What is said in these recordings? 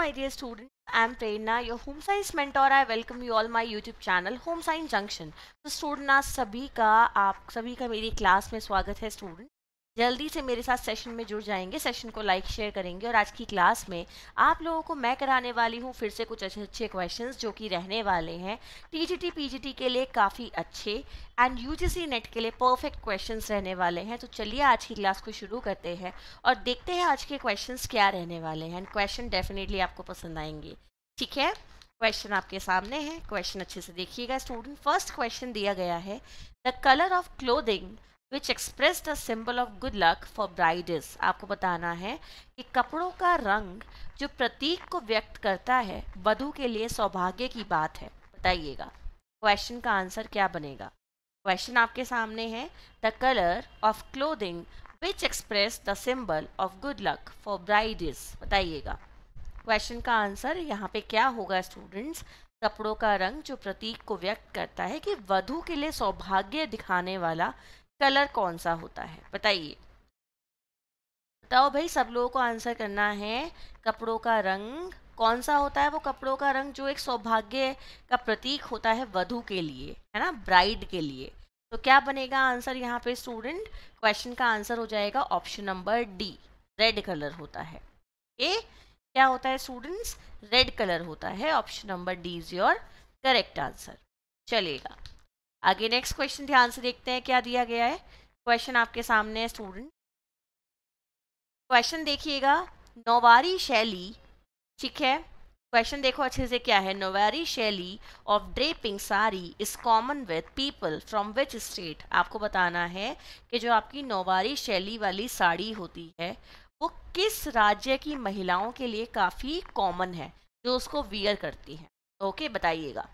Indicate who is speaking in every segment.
Speaker 1: my dear students. I am Prerna, your home science mentor. I welcome you all my YouTube channel Home Science Junction. तो so, student आज सभी का आप सभी का मेरी क्लास में स्वागत है स्टूडेंट जल्दी से मेरे साथ सेशन में जुड़ जाएंगे सेशन को लाइक शेयर करेंगे और आज की क्लास में आप लोगों को मैं कराने वाली हूँ फिर से कुछ अच्छे अच्छे क्वेश्चंस जो कि रहने वाले हैं टीजीटी पीजीटी के लिए काफ़ी अच्छे एंड यूजीसी नेट के लिए परफेक्ट क्वेश्चंस रहने वाले हैं तो चलिए आज की क्लास को शुरू करते हैं और देखते हैं आज के क्वेश्चन क्या रहने वाले हैं एंड क्वेश्चन डेफिनेटली आपको पसंद आएंगे ठीक है क्वेश्चन आपके सामने है क्वेश्चन अच्छे से देखिएगा स्टूडेंट फर्स्ट क्वेश्चन दिया गया है the colour of clothing which express the symbol of good luck for brides आपको बताना है कि कपड़ों का रंग जो प्रतीक को व्यक्त करता है वधु के लिए सौभाग्य की बात है बताइएगा क्वेश्चन का आंसर क्या बनेगा क्वेश्चन आपके सामने है the colour of clothing which express the symbol of good luck for brides बताइएगा क्वेश्चन का आंसर यहाँ पे क्या होगा स्टूडेंट्स कपड़ों का रंग जो प्रतीक को व्यक्त करता है कि वधु के लिए सौभाग्य दिखाने वाला कलर कौन सा होता है बताइए बताओ भाई सब लोगों को आंसर करना है कपड़ों का रंग कौन सा होता है वो कपड़ों का रंग जो एक सौभाग्य का प्रतीक होता है वधु के लिए है ना ब्राइड के लिए तो क्या बनेगा आंसर यहाँ पे स्टूडेंट क्वेश्चन का आंसर हो जाएगा option number D red colour होता है ए क्या होता है स्टूडेंट्स रेड कलर होता है option number D is your correct answer चलेगा आगे नेक्स्ट क्वेश्चन ध्यान से देखते हैं क्या दिया गया है क्वेश्चन आपके सामने है स्टूडेंट क्वेश्चन देखिएगा नोवारी शैली ठीक है क्वेश्चन देखो अच्छे से क्या है नोवारी शैली of draping sari is common with people from which state आपको बताना है कि जो आपकी नोवारी शैली वाली साड़ी होती है वो किस राज्य की महिलाओं के लिए काफ़ी कॉमन है जो उसको वियर करती हैं ओके बताइएगा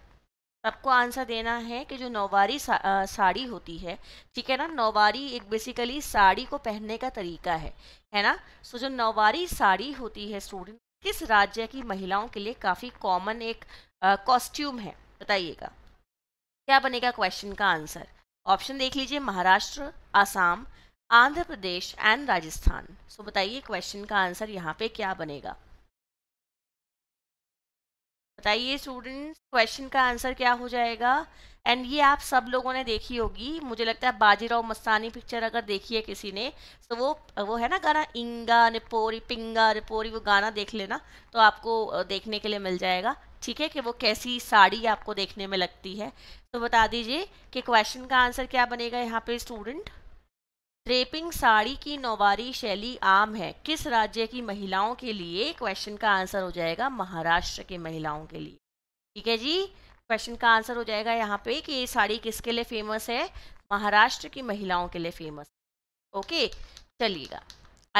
Speaker 1: आपको आंसर देना है कि जो नौवारी सा, आ, साड़ी होती है ठीक है ना नौवारी एक बेसिकली साड़ी को पहनने का तरीका है है ना सो जो नौवारी साड़ी होती है स्टूडेंट किस राज्य की महिलाओं के लिए काफ़ी कॉमन एक कॉस्ट्यूम है बताइएगा क्या बनेगा क्वेश्चन का आंसर ऑप्शन देख लीजिए महाराष्ट्र आसाम आंध्र प्रदेश एंड राजस्थान सो बताइए क्वेश्चन का आंसर यहाँ पे क्या बनेगा बताइए स्टूडेंट्स क्वेश्चन का आंसर क्या हो जाएगा एंड ये आप सब लोगों ने देखी होगी मुझे लगता है बाजीराव मस्तानी पिक्चर अगर देखी है किसी ने तो वो वो है ना गाना इंगा निपोरी पिंगा निपोरी वो गाना देख लेना तो आपको देखने के लिए मिल जाएगा ठीक है कि वो कैसी साड़ी आपको देखने में लगती है तो बता दीजिए कि क्वेश्चन का आंसर क्या बनेगा यहाँ पे स्टूडेंट ट्रेपिंग साड़ी की नौवारी शैली आम है किस राज्य की महिलाओं के लिए क्वेश्चन का आंसर हो जाएगा महाराष्ट्र की महिलाओं के लिए ठीक है जी क्वेश्चन का आंसर हो जाएगा यहाँ पे कि ये साड़ी किसके लिए फेमस है महाराष्ट्र की महिलाओं के लिए फेमस ओके चलिएगा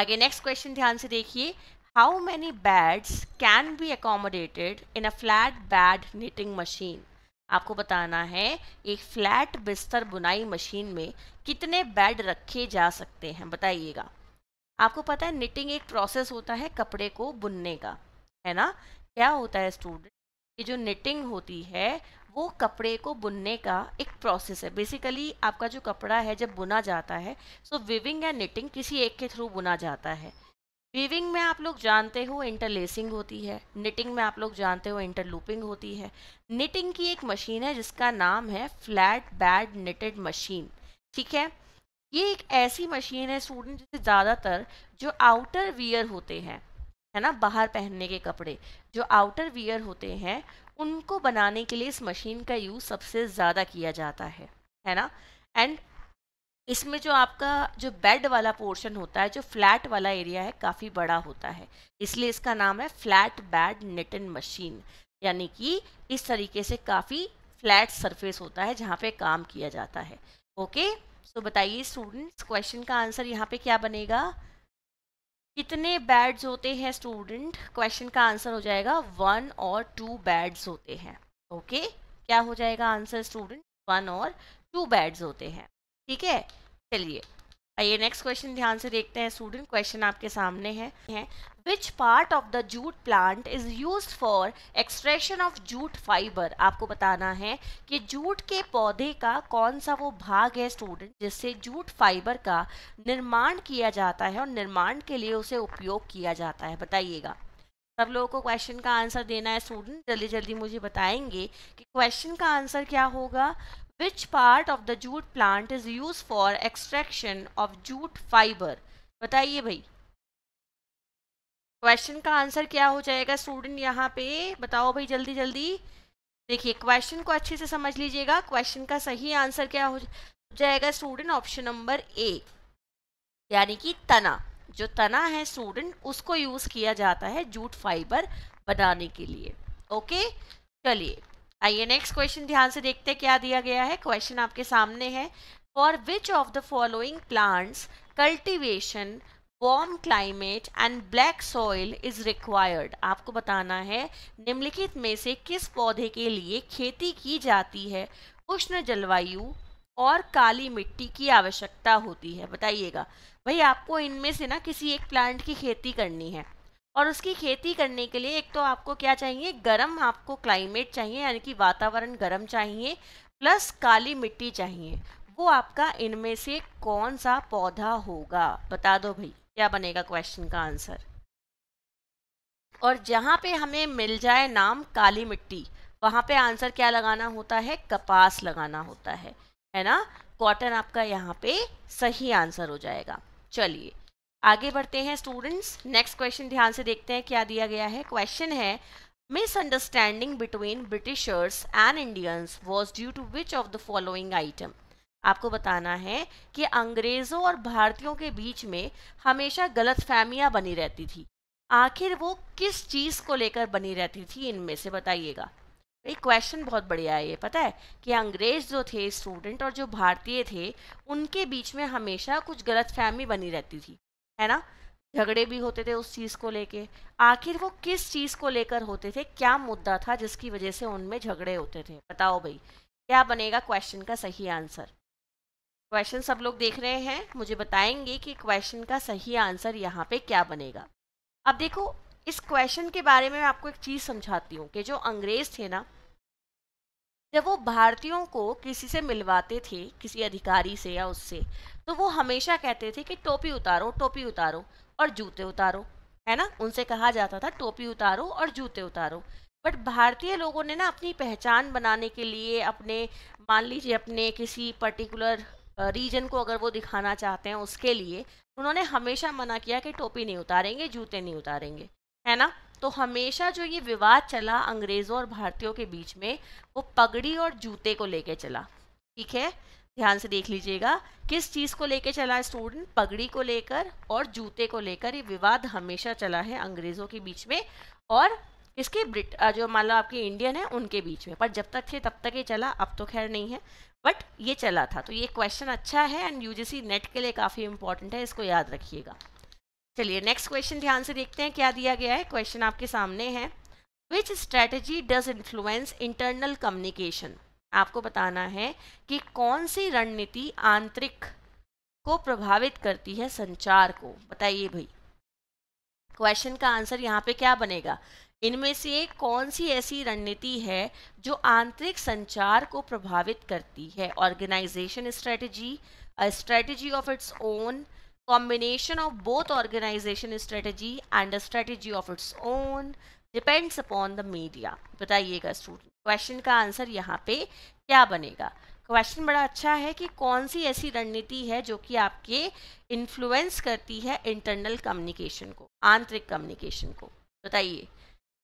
Speaker 1: आगे नेक्स्ट क्वेश्चन ध्यान से देखिए how many beds can be accommodated in a flat bed knitting machine आपको बताना है एक फ्लैट बिस्तर बुनाई मशीन में कितने बेड रखे जा सकते हैं बताइएगा आपको पता है निटिंग एक प्रोसेस होता है कपड़े को बुनने का है ना क्या होता है स्टूडेंट ये जो निटिंग होती है वो कपड़े को बुनने का एक प्रोसेस है बेसिकली आपका जो कपड़ा है जब बुना जाता है सो विविंग या निटिंग किसी एक के थ्रू बुना जाता है वीविंग में आप लोग जानते हो इंटरलेसिंग होती है निटिंग में आप लोग जानते हो इंटरलूपिंग होती है निटिंग की एक मशीन है जिसका नाम है फ्लैट बैड निटेड मशीन ठीक है ये एक ऐसी मशीन है स्टूडेंट जिसे ज़्यादातर जो आउटर वियर होते हैं है ना बाहर पहनने के कपड़े जो आउटर वियर होते हैं उनको बनाने के लिए इस मशीन का यूज़ सबसे ज़्यादा किया जाता है है ना एंड इसमें जो आपका जो बेड वाला पोर्शन होता है जो फ्लैट वाला एरिया है काफ़ी बड़ा होता है इसलिए इसका नाम है फ्लैट बेड निटन मशीन यानी कि इस तरीके से काफ़ी फ्लैट सरफेस होता है जहाँ पे काम किया जाता है ओके सो बताइए स्टूडेंट्स क्वेश्चन का आंसर यहाँ पे क्या बनेगा कितने बेड्स होते हैं स्टूडेंट क्वेश्चन का आंसर हो जाएगा वन और टू बेड्स होते हैं ओके क्या हो जाएगा आंसर स्टूडेंट वन और टू बेड्स होते हैं ठीक है चलिए आइए नेक्स्ट क्वेश्चन ध्यान से देखते हैं स्टूडेंट क्वेश्चन आपके सामने है which part of the jute plant is use for extraction of jute fibre आपको बताना है कि जूट के पौधे का कौन सा वो भाग है स्टूडेंट जिससे जूट फाइबर का निर्माण किया जाता है और निर्माण के लिए उसे उपयोग किया जाता है बताइएगा सब लोगों को क्वेश्चन का आंसर देना है स्टूडेंट जल्दी जल्दी मुझे बताएंगे कि क्वेश्चन का आंसर क्या होगा which part of the jute plant is used for extraction of jute fiber बताइए भाई क्वेश्चन का आंसर क्या हो जाएगा स्टूडेंट यहाँ पे बताओ भाई जल्दी जल्दी देखिए क्वेश्चन को अच्छे से समझ लीजिएगा क्वेश्चन का सही आंसर क्या हो जाएगा स्टूडेंट ऑप्शन नंबर ए यानी कि तना जो तना है स्टूडेंट उसको यूज़ किया जाता है जूट फाइबर बनाने के लिए ओके चलिए आइए नेक्स्ट क्वेश्चन ध्यान से देखते हैं क्या दिया गया है क्वेश्चन आपके सामने है for which of the following plants cultivation warm climate and black soil is required आपको बताना है निम्नलिखित में से किस पौधे के लिए खेती की जाती है उष्ण जलवायु और काली मिट्टी की आवश्यकता होती है बताइएगा भाई आपको इनमें से ना किसी एक प्लांट की खेती करनी है और उसकी खेती करने के लिए एक तो आपको क्या चाहिए गर्म आपको क्लाइमेट चाहिए यानी कि वातावरण गर्म चाहिए प्लस काली मिट्टी चाहिए वो आपका इनमें से कौन सा पौधा होगा बता दो भाई क्या बनेगा क्वेश्चन का आंसर और जहाँ पे हमें मिल जाए नाम काली मिट्टी वहाँ पे आंसर क्या लगाना होता है कपास लगाना होता है है ना कॉटन आपका यहाँ पे सही आंसर हो जाएगा चलिए आगे बढ़ते हैं स्टूडेंट्स नेक्स्ट क्वेश्चन ध्यान से देखते हैं क्या दिया गया है क्वेश्चन है misunderstanding between Britishers and Indians was due to which of the following item आपको बताना है कि अंग्रेज़ों और भारतीयों के बीच में हमेशा गलत फहमियाँ बनी रहती थी आखिर वो किस चीज़ को लेकर बनी रहती थी इनमें से बताइएगा एक क्वेश्चन बहुत बढ़िया है ये पता है कि अंग्रेज जो थे स्टूडेंट और जो भारतीय थे उनके बीच में हमेशा कुछ गलत फहमी बनी रहती थी है ना झगड़े भी होते थे उस चीज़ को लेके आखिर वो किस चीज़ को लेकर होते थे क्या मुद्दा था जिसकी वजह से उनमें झगड़े होते थे बताओ भाई क्या बनेगा क्वेश्चन का सही आंसर क्वेश्चन सब लोग देख रहे हैं मुझे बताएंगे कि क्वेश्चन का सही आंसर यहाँ पे क्या बनेगा अब देखो इस क्वेश्चन के बारे में मैं आपको एक चीज़ समझाती हूँ कि जो अंग्रेज़ थे ना जब वो भारतीयों को किसी से मिलवाते थे किसी अधिकारी से या उससे तो वो हमेशा कहते थे कि टोपी उतारो टोपी उतारो और जूते उतारो है ना उनसे कहा जाता था टोपी उतारो और जूते उतारो बट भारतीय लोगों ने ना अपनी पहचान बनाने के लिए अपने मान लीजिए अपने किसी पर्टिकुलर रीजन को अगर वो दिखाना चाहते हैं उसके लिए उन्होंने हमेशा मना किया कि टोपी नहीं उतारेंगे जूते नहीं उतारेंगे है ना तो हमेशा जो ये विवाद चला अंग्रेज़ों और भारतीयों के बीच में वो पगड़ी और जूते को लेके चला ठीक है ध्यान से देख लीजिएगा किस चीज़ को लेके चला स्टूडेंट पगड़ी को लेकर और जूते को लेकर ये विवाद हमेशा चला है अंग्रेज़ों के बीच में और इसके ब्रिट जो मान लो आपके इंडियन है उनके बीच में पर जब तक थे तब तक ये चला अब तो खैर नहीं है बट ये चला था तो ये क्वेश्चन अच्छा है एंड यूजीसी नेट के लिए काफ़ी इंपॉर्टेंट है इसको याद रखिएगा चलिए नेक्स्ट क्वेश्चन ध्यान से देखते हैं क्या दिया गया है क्वेश्चन आपके सामने है which strategy does influence internal communication आपको बताना है कि कौन सी रणनीति आंतरिक को प्रभावित करती है संचार को बताइए भाई क्वेश्चन का आंसर यहाँ पे क्या बनेगा इनमें से कौन सी ऐसी रणनीति है जो आंतरिक संचार को प्रभावित करती है organisation strategy strategy of its own combination of both organization strategy and a strategy of its own depends upon the media बताइएगा स्टूडेंट क्वेश्चन का आंसर यहाँ पे क्या बनेगा क्वेश्चन बड़ा अच्छा है कि कौन सी ऐसी रणनीति है जो कि आपके इन्फ्लुएंस करती है इंटरनल कम्युनिकेशन को आंतरिक कम्युनिकेशन को बताइए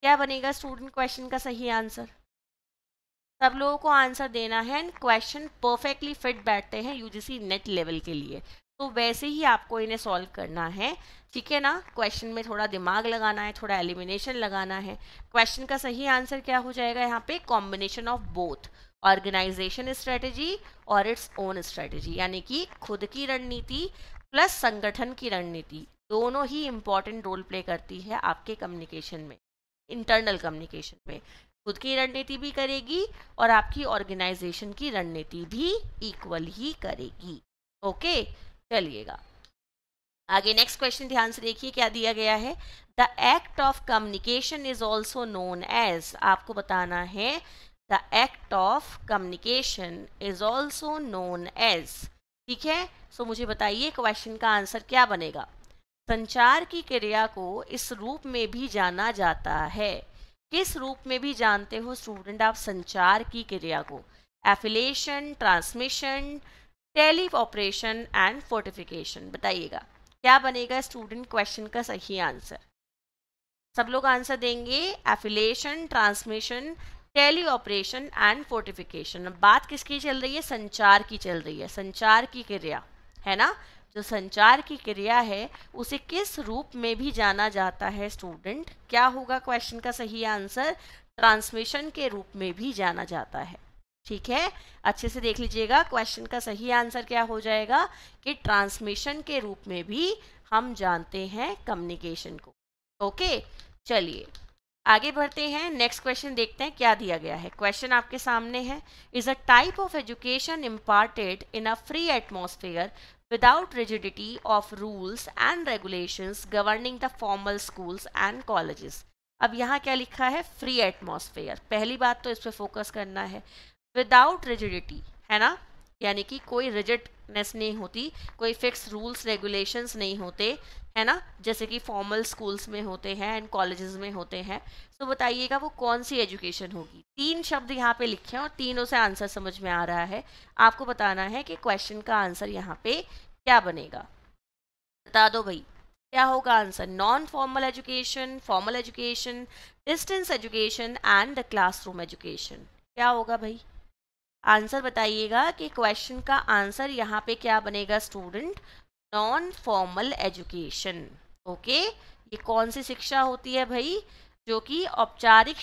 Speaker 1: क्या बनेगा स्टूडेंट क्वेश्चन का सही आंसर सब लोगों को आंसर देना है एंड क्वेश्चन परफेक्टली फिट बैठते हैं यूजीसी नेट लेवल के लिए तो वैसे ही आपको इन्हें सॉल्व करना है ठीक है ना क्वेश्चन में थोड़ा दिमाग लगाना है थोड़ा एलिमिनेशन लगाना है क्वेश्चन का सही आंसर क्या हो जाएगा यहाँ पे combination of both organisation strategy और इट्स ओन स्ट्रेटेजी यानी कि खुद की रणनीति प्लस संगठन की रणनीति दोनों ही इम्पॉर्टेंट रोल प्ले करती है आपके कम्युनिकेशन में इंटरनल कम्युनिकेशन में खुद की रणनीति भी करेगी और आपकी ऑर्गेनाइजेशन की रणनीति भी इक्वल ही करेगी ओके okay? चलिएगा आगे नेक्स्ट क्वेश्चन ध्यान से देखिए क्या दिया गया है the act of communication is also known as आपको बताना है the act of communication is also known as ठीक है सो so, मुझे बताइए क्वेश्चन का आंसर क्या बनेगा संचार की क्रिया को इस रूप में भी जाना जाता है किस रूप में भी जानते हो स्टूडेंट आप संचार की क्रिया को affiliation transmission teleoperation and fortification बताइएगा क्या बनेगा स्टूडेंट क्वेश्चन का सही आंसर सब लोग आंसर देंगे affiliation transmission teleoperation and fortification बात किसकी चल रही है संचार की चल रही है संचार की क्रिया है ना जो संचार की क्रिया है उसे किस रूप में भी जाना जाता है स्टूडेंट क्या होगा क्वेश्चन का सही आंसर ट्रांसमिशन के रूप में भी जाना जाता है ठीक है अच्छे से देख लीजिएगा क्वेश्चन का सही आंसर क्या हो जाएगा कि ट्रांसमिशन के रूप में भी हम जानते हैं कम्युनिकेशन को ओके चलिए आगे बढ़ते हैं नेक्स्ट क्वेश्चन देखते हैं क्या दिया गया है क्वेश्चन आपके सामने है is a type of education imparted in a free atmosphere without rigidity of rules and regulation governing the formal schools and colleges अब यहाँ क्या लिखा है फ्री एटमोसफेयर पहली बात तो इस पर फोकस करना है विदाउट रिजिडिटी है ना यानी कि कोई रिजिडनेस नहीं होती कोई फिक्स रूल्स रेगुलेशंस नहीं होते है ना जैसे कि फॉर्मल स्कूल्स में होते हैं एंड कॉलेजेस में होते हैं तो बताइएगा वो कौन सी एजुकेशन होगी तीन शब्द यहाँ पे लिखे हैं और तीनों से आंसर समझ में आ रहा है आपको बताना है कि क्वेश्चन का आंसर यहाँ पे क्या बनेगा बता दो भाई क्या होगा answer non formal education formal education distance education and the classroom education क्या होगा भाई आंसर बताइएगा कि क्वेश्चन का आंसर यहाँ पे क्या बनेगा student non formal education okay ये कौन सी शिक्षा होती है भाई जो कि औपचारिक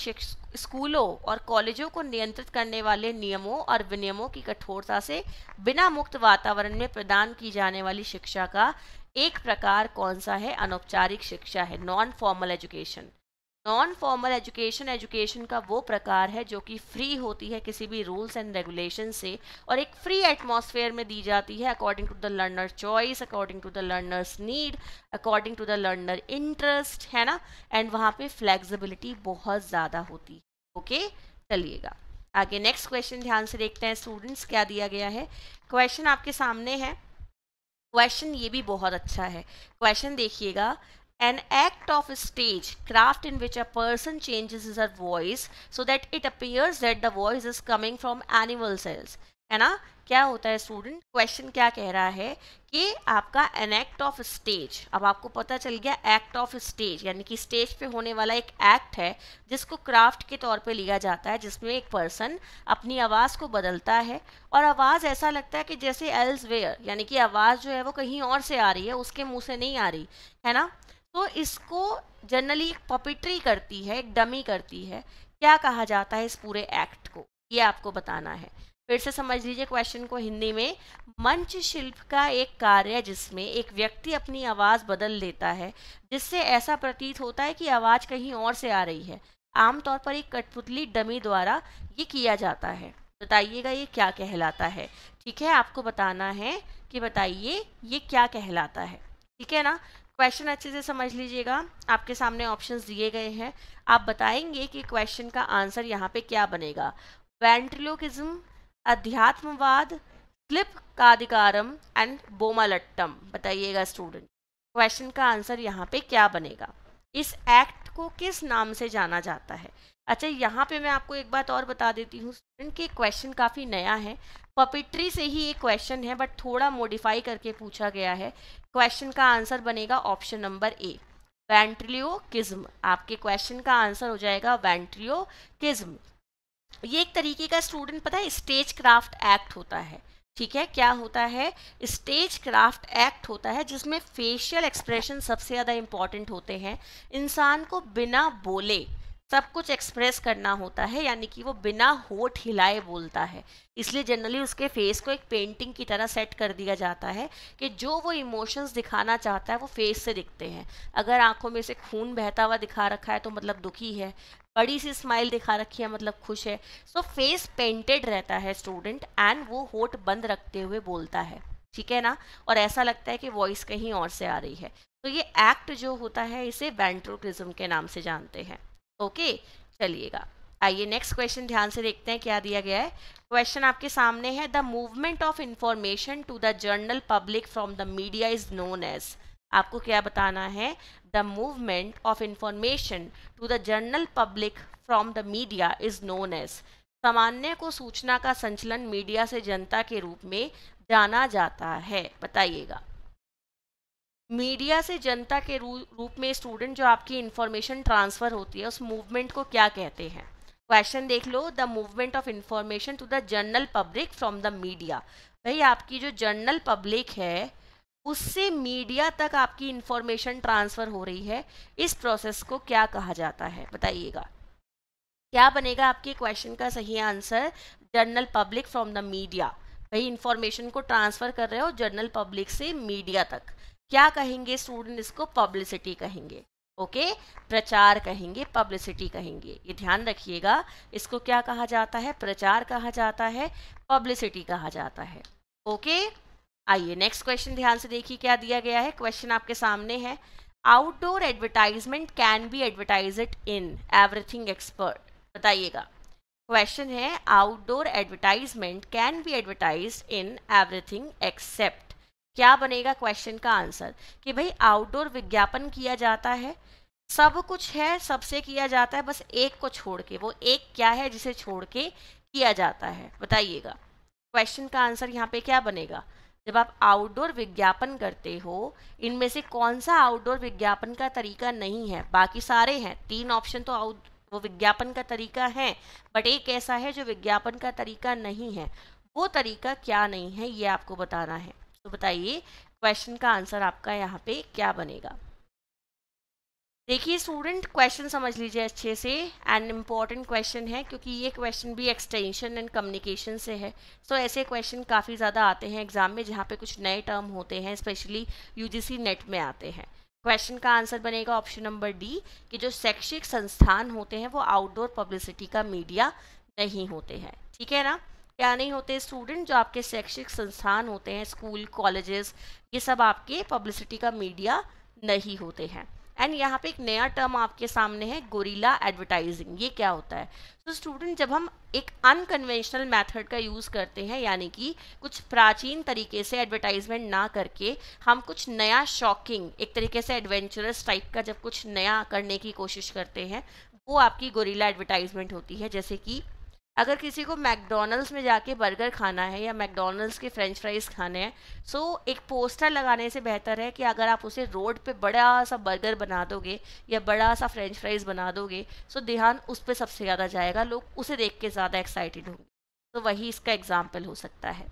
Speaker 1: स्कूलों और कॉलेजों को नियंत्रित करने वाले नियमों और विनियमों की कठोरता से बिना मुक्त वातावरण में प्रदान की जाने वाली शिक्षा का एक प्रकार कौन सा है अनौपचारिक शिक्षा है non formal education non formal education education का वो प्रकार है जो कि फ्री होती है किसी भी रूल्स एंड रेगुलेशन से और एक फ्री एटमॉस्फेयर में दी जाती है according to the learner choice according to the learners need according to the learner interest है ना एंड वहाँ पे फ्लेक्सिबिलिटी बहुत ज़्यादा होती है ओके चलिएगा आगे नेक्स्ट क्वेश्चन ध्यान से देखते हैं स्टूडेंट्स क्या दिया गया है क्वेश्चन आपके सामने है क्वेश्चन ये भी बहुत अच्छा है क्वेश्चन देखिएगा an act of stage craft in which a person changes her voice so that it appears that the voice is coming from animal cells है ना क्या होता है स्टूडेंट क्वेश्चन क्या कह रहा है कि आपका एन एक्ट ऑफ स्टेज अब आपको पता चल गया एक्ट ऑफ स्टेज यानी कि स्टेज पे होने वाला एक एक्ट है जिसको क्राफ्ट के तौर पे लिया जाता है जिसमें एक पर्सन अपनी आवाज़ को बदलता है और आवाज़ ऐसा लगता है कि जैसे एल्स वेयर यानी कि आवाज़ जो है वो कहीं और से आ रही है उसके मुँह से नहीं आ रही है ना तो इसको जनरली एक पॉपिट्री करती है एक डमी करती है क्या कहा जाता है इस पूरे एक्ट को ये आपको बताना है फिर से समझ लीजिए क्वेश्चन को हिंदी में मंच शिल्प का एक कार्य जिसमें एक व्यक्ति अपनी आवाज़ बदल लेता है जिससे ऐसा प्रतीत होता है कि आवाज़ कहीं और से आ रही है आमतौर पर एक कठपुतली डमी द्वारा ये किया जाता है बताइएगा ये क्या कहलाता है ठीक है आपको बताना है कि बताइए ये क्या कहलाता है ठीक है ना क्वेश्चन अच्छे से समझ लीजिएगा आपके सामने ऑप्शंस दिए गए हैं आप बताएंगे कि क्वेश्चन का आंसर यहाँ पे क्या बनेगा वेंट्रिलोकिज्म अध्यात्मवाद क्लिप काधिकारम एंड बोमालट्टम बताइएगा स्टूडेंट क्वेश्चन का आंसर यहाँ पे क्या बनेगा इस एक्ट को किस नाम से जाना जाता है अच्छा यहाँ पे मैं आपको एक बात और बता देती हूँ स्टूडेंट कि क्वेश्चन काफ़ी नया है पपिट्री से ही एक क्वेश्चन है बट थोड़ा मॉडिफाई करके पूछा गया है क्वेश्चन का आंसर बनेगा ऑप्शन नंबर ए वेंट्रियो किज्म आपके क्वेश्चन का आंसर हो जाएगा वेंट्रियो किज्म ये एक तरीके का स्टूडेंट पता है स्टेज क्राफ्ट एक्ट होता है ठीक है क्या होता है स्टेज क्राफ्ट एक्ट होता है जिसमें फेशियल एक्सप्रेशन सबसे ज़्यादा इम्पॉर्टेंट होते हैं इंसान को बिना बोले सब कुछ एक्सप्रेस करना होता है यानी कि वो बिना होठ हिलाए बोलता है इसलिए जनरली उसके फेस को एक पेंटिंग की तरह सेट कर दिया जाता है कि जो वो इमोशंस दिखाना चाहता है वो फेस से दिखते हैं अगर आंखों में से खून बहता हुआ दिखा रखा है तो मतलब दुखी है बड़ी सी स्माइल दिखा रखी है मतलब खुश है सो फेस पेंटेड रहता है स्टूडेंट एंड वो होठ बंद रखते हुए बोलता है ठीक है ना और ऐसा लगता है कि वॉइस कहीं और से आ रही है तो ये एक्ट जो होता है इसे वेंट्रोक्रिज्म के नाम से जानते हैं ओके चलिएगा आइए नेक्स्ट क्वेश्चन ध्यान से देखते हैं क्या दिया गया है क्वेश्चन आपके सामने है the movement of information to the general public from the media is known as आपको क्या बताना है the movement of information to the general public from the media is known as सामान्य को सूचना का संचलन मीडिया से जनता के रूप में जाना जाता है बताइएगा मीडिया से जनता के रूप में स्टूडेंट जो आपकी इंफॉर्मेशन ट्रांसफ़र होती है उस मूवमेंट को क्या कहते हैं क्वेश्चन देख लो the movement of information to the general public from the media भाई आपकी जो जनरल पब्लिक है उससे मीडिया तक आपकी इंफॉर्मेशन ट्रांसफ़र हो रही है इस प्रोसेस को क्या कहा जाता है बताइएगा क्या बनेगा आपके क्वेश्चन का सही answer general public from the media भाई इंफॉर्मेशन को ट्रांसफ़र कर रहे हो जनरल पब्लिक से मीडिया तक क्या कहेंगे स्टूडेंट इसको पब्लिसिटी कहेंगे ओके प्रचार कहेंगे पब्लिसिटी कहेंगे ये ध्यान रखिएगा इसको क्या कहा जाता है प्रचार कहा जाता है पब्लिसिटी कहा जाता है ओके आइए नेक्स्ट क्वेश्चन ध्यान से देखिए क्या दिया गया है क्वेश्चन आपके सामने है outdoor advertisement can be advertise in everything expert बताइएगा क्वेश्चन है outdoor advertisement can be advertise in everything except क्या बनेगा क्वेश्चन का आंसर कि भाई आउटडोर विज्ञापन किया जाता है सब कुछ है सबसे किया जाता है बस एक को छोड़ के वो एक क्या है जिसे छोड़ के किया जाता है बताइएगा क्वेश्चन का आंसर यहाँ पे क्या बनेगा जब आप आउटडोर विज्ञापन करते हो इनमें से कौन सा आउटडोर विज्ञापन का तरीका नहीं है बाकी सारे हैं तीन ऑप्शन तो आउट वो विज्ञापन का तरीका है बट एक ऐसा है जो विज्ञापन का तरीका नहीं है वो तरीका क्या नहीं है ये आपको बताना है तो बताइए क्वेश्चन का आंसर आपका यहाँ पे क्या बनेगा देखिए स्टूडेंट क्वेश्चन समझ लीजिए अच्छे से एंड इम्पॉर्टेंट क्वेश्चन है क्योंकि ये क्वेश्चन भी एक्सटेंशन एंड कम्युनिकेशन से है सो so, ऐसे क्वेश्चन काफ़ी ज़्यादा आते हैं एग्जाम में जहाँ पे कुछ नए टर्म होते हैं स्पेशली यूजीसी नेट में आते हैं क्वेश्चन का आंसर बनेगा ऑप्शन नंबर डी कि जो शैक्षिक संस्थान होते हैं वो आउटडोर पब्लिसिटी का मीडिया नहीं होते हैं ठीक है ना यानी होते स्टूडेंट जो आपके शैक्षिक संस्थान होते हैं स्कूल कॉलेजेस ये सब आपके पब्लिसिटी का मीडिया नहीं होते हैं एंड यहाँ पे एक नया टर्म आपके सामने है गोरीला एडवर्टाइजिंग ये क्या होता है तो so, स्टूडेंट जब हम एक अनकन्वेंशनल मेथड का यूज़ करते हैं यानी कि कुछ प्राचीन तरीके से एडवर्टाइजमेंट ना करके हम कुछ नया शॉकिंग एक तरीके से एडवेंचरस टाइप का जब कुछ नया करने की कोशिश करते हैं वो आपकी गोरीला एडवर्टाइजमेंट होती है जैसे कि अगर किसी को मैकडोनल्ड्स में जाके बर्गर खाना है या मैकडोनल्ड्स के फ्रेंच फ्राइज खाने हैं सो so, एक पोस्टर लगाने से बेहतर है कि अगर आप उसे रोड पे बड़ा सा बर्गर बना दोगे या बड़ा सा फ्रेंच फ्राइज बना दोगे सो so ध्यान उस पर सबसे ज़्यादा जाएगा लोग उसे देख के ज़्यादा एक्साइटेड होंगे तो वही इसका एग्ज़ाम्पल हो सकता है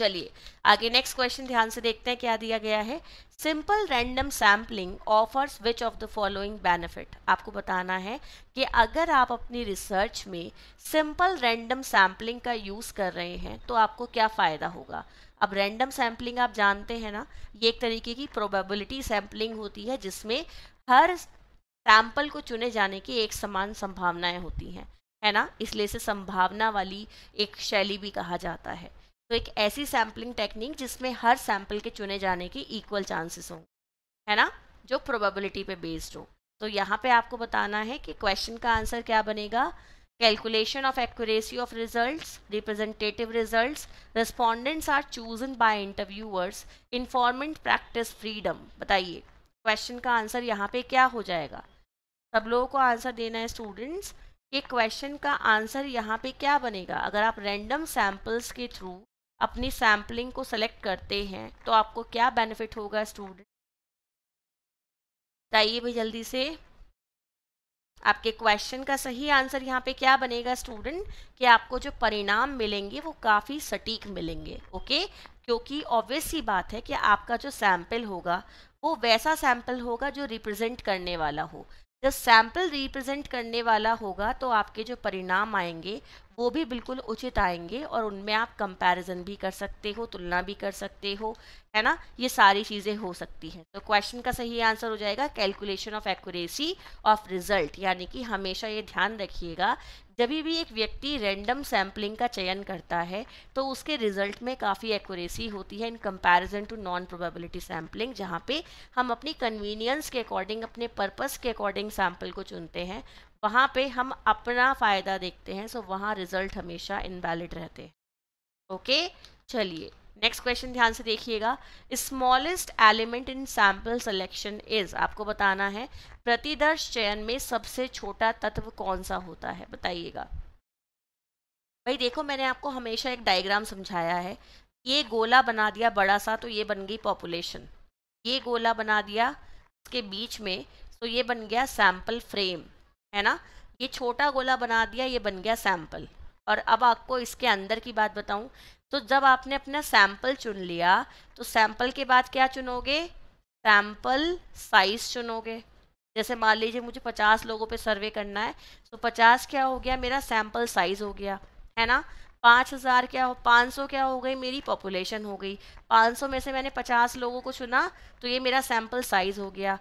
Speaker 1: चलिए आगे नेक्स्ट क्वेश्चन ध्यान से देखते हैं क्या दिया गया है simple random sampling offers which of the following benefit आपको बताना है कि अगर आप अपनी रिसर्च में सिंपल रैंडम सैम्पलिंग का यूज़ कर रहे हैं तो आपको क्या फ़ायदा होगा अब रैंडम सैम्पलिंग आप जानते हैं ना ये एक तरीके की प्रोबेबिलिटी सैम्पलिंग होती है जिसमें हर सैम्पल को चुने जाने की एक समान संभावनाएं होती हैं है ना इसलिए इसे संभावना वाली एक शैली भी कहा जाता है तो एक ऐसी सैम्पलिंग टेक्निक जिसमें हर सैम्पल के चुने जाने के इक्वल चांसेस हों है ना जो प्रोबेबिलिटी पे बेस्ड हो तो यहाँ पे आपको बताना है कि क्वेश्चन का आंसर क्या बनेगा calculation of accuracy of results representative results respondents are chosen by interviewers informant practice freedom बताइए क्वेश्चन का आंसर यहाँ पे क्या हो जाएगा सब लोगों को आंसर देना है स्टूडेंट्स ये क्वेश्चन का आंसर यहाँ पे क्या बनेगा अगर आप रैंडम सैम्पल्स के थ्रू अपनी सैम्पलिंग को सेलेक्ट करते हैं तो आपको क्या बेनिफिट होगा स्टूडेंट बताइए भी जल्दी से आपके क्वेश्चन का सही आंसर यहाँ पे क्या बनेगा स्टूडेंट कि आपको जो परिणाम मिलेंगे वो काफ़ी सटीक मिलेंगे ओके क्योंकि ऑब्वियस ही बात है कि आपका जो सैम्पल होगा वो वैसा सैम्पल होगा जो रिप्रेजेंट करने वाला हो जब सैम्पल रिप्रेजेंट करने वाला होगा तो आपके जो परिणाम आएंगे वो भी बिल्कुल उचित आएंगे और उनमें आप कंपैरिजन भी कर सकते हो तुलना भी कर सकते हो है ना ये सारी चीज़ें हो सकती हैं तो क्वेश्चन का सही आंसर हो जाएगा calculation of accuracy of result यानी कि हमेशा ये ध्यान रखिएगा जब भी एक व्यक्ति रैंडम सैम्पलिंग का चयन करता है तो उसके रिजल्ट में काफ़ी एक्यूरेसी होती है in comparison to non probability sampling जहाँ पे हम अपनी कन्वीनियंस के अकॉर्डिंग अपने पर्पस के अकॉर्डिंग सैम्पल को चुनते हैं वहाँ पे हम अपना फ़ायदा देखते हैं सो वहाँ रिजल्ट हमेशा इनवैलिड रहते हैं ओके चलिए नेक्स्ट क्वेश्चन ध्यान से देखिएगा smallest element in sample selection is आपको बताना है प्रतिदर्श चयन में सबसे छोटा तत्व कौन सा होता है बताइएगा भाई देखो मैंने आपको हमेशा एक डायग्राम समझाया है ये गोला बना दिया बड़ा सा तो ये बन गई पॉपुलेशन ये गोला बना दिया इसके बीच में तो ये बन गया सैम्पल फ्रेम है ना ये छोटा गोला बना दिया ये बन गया सैम्पल और अब आपको इसके अंदर की बात बताऊं तो जब आपने अपना सैंपल चुन लिया तो सैंपल के बाद क्या चुनोगे सैंपल साइज चुनोगे जैसे मान लीजिए मुझे पचास लोगों पे सर्वे करना है तो पचास क्या हो गया मेरा सैंपल साइज हो गया है ना पाँच हज़ार क्या हो पाँच सौ क्या हो गई मेरी पॉपुलेशन हो गई पाँच सौ में से मैंने पचास लोगों को चुना तो ये मेरा सैंपल साइज़ हो गया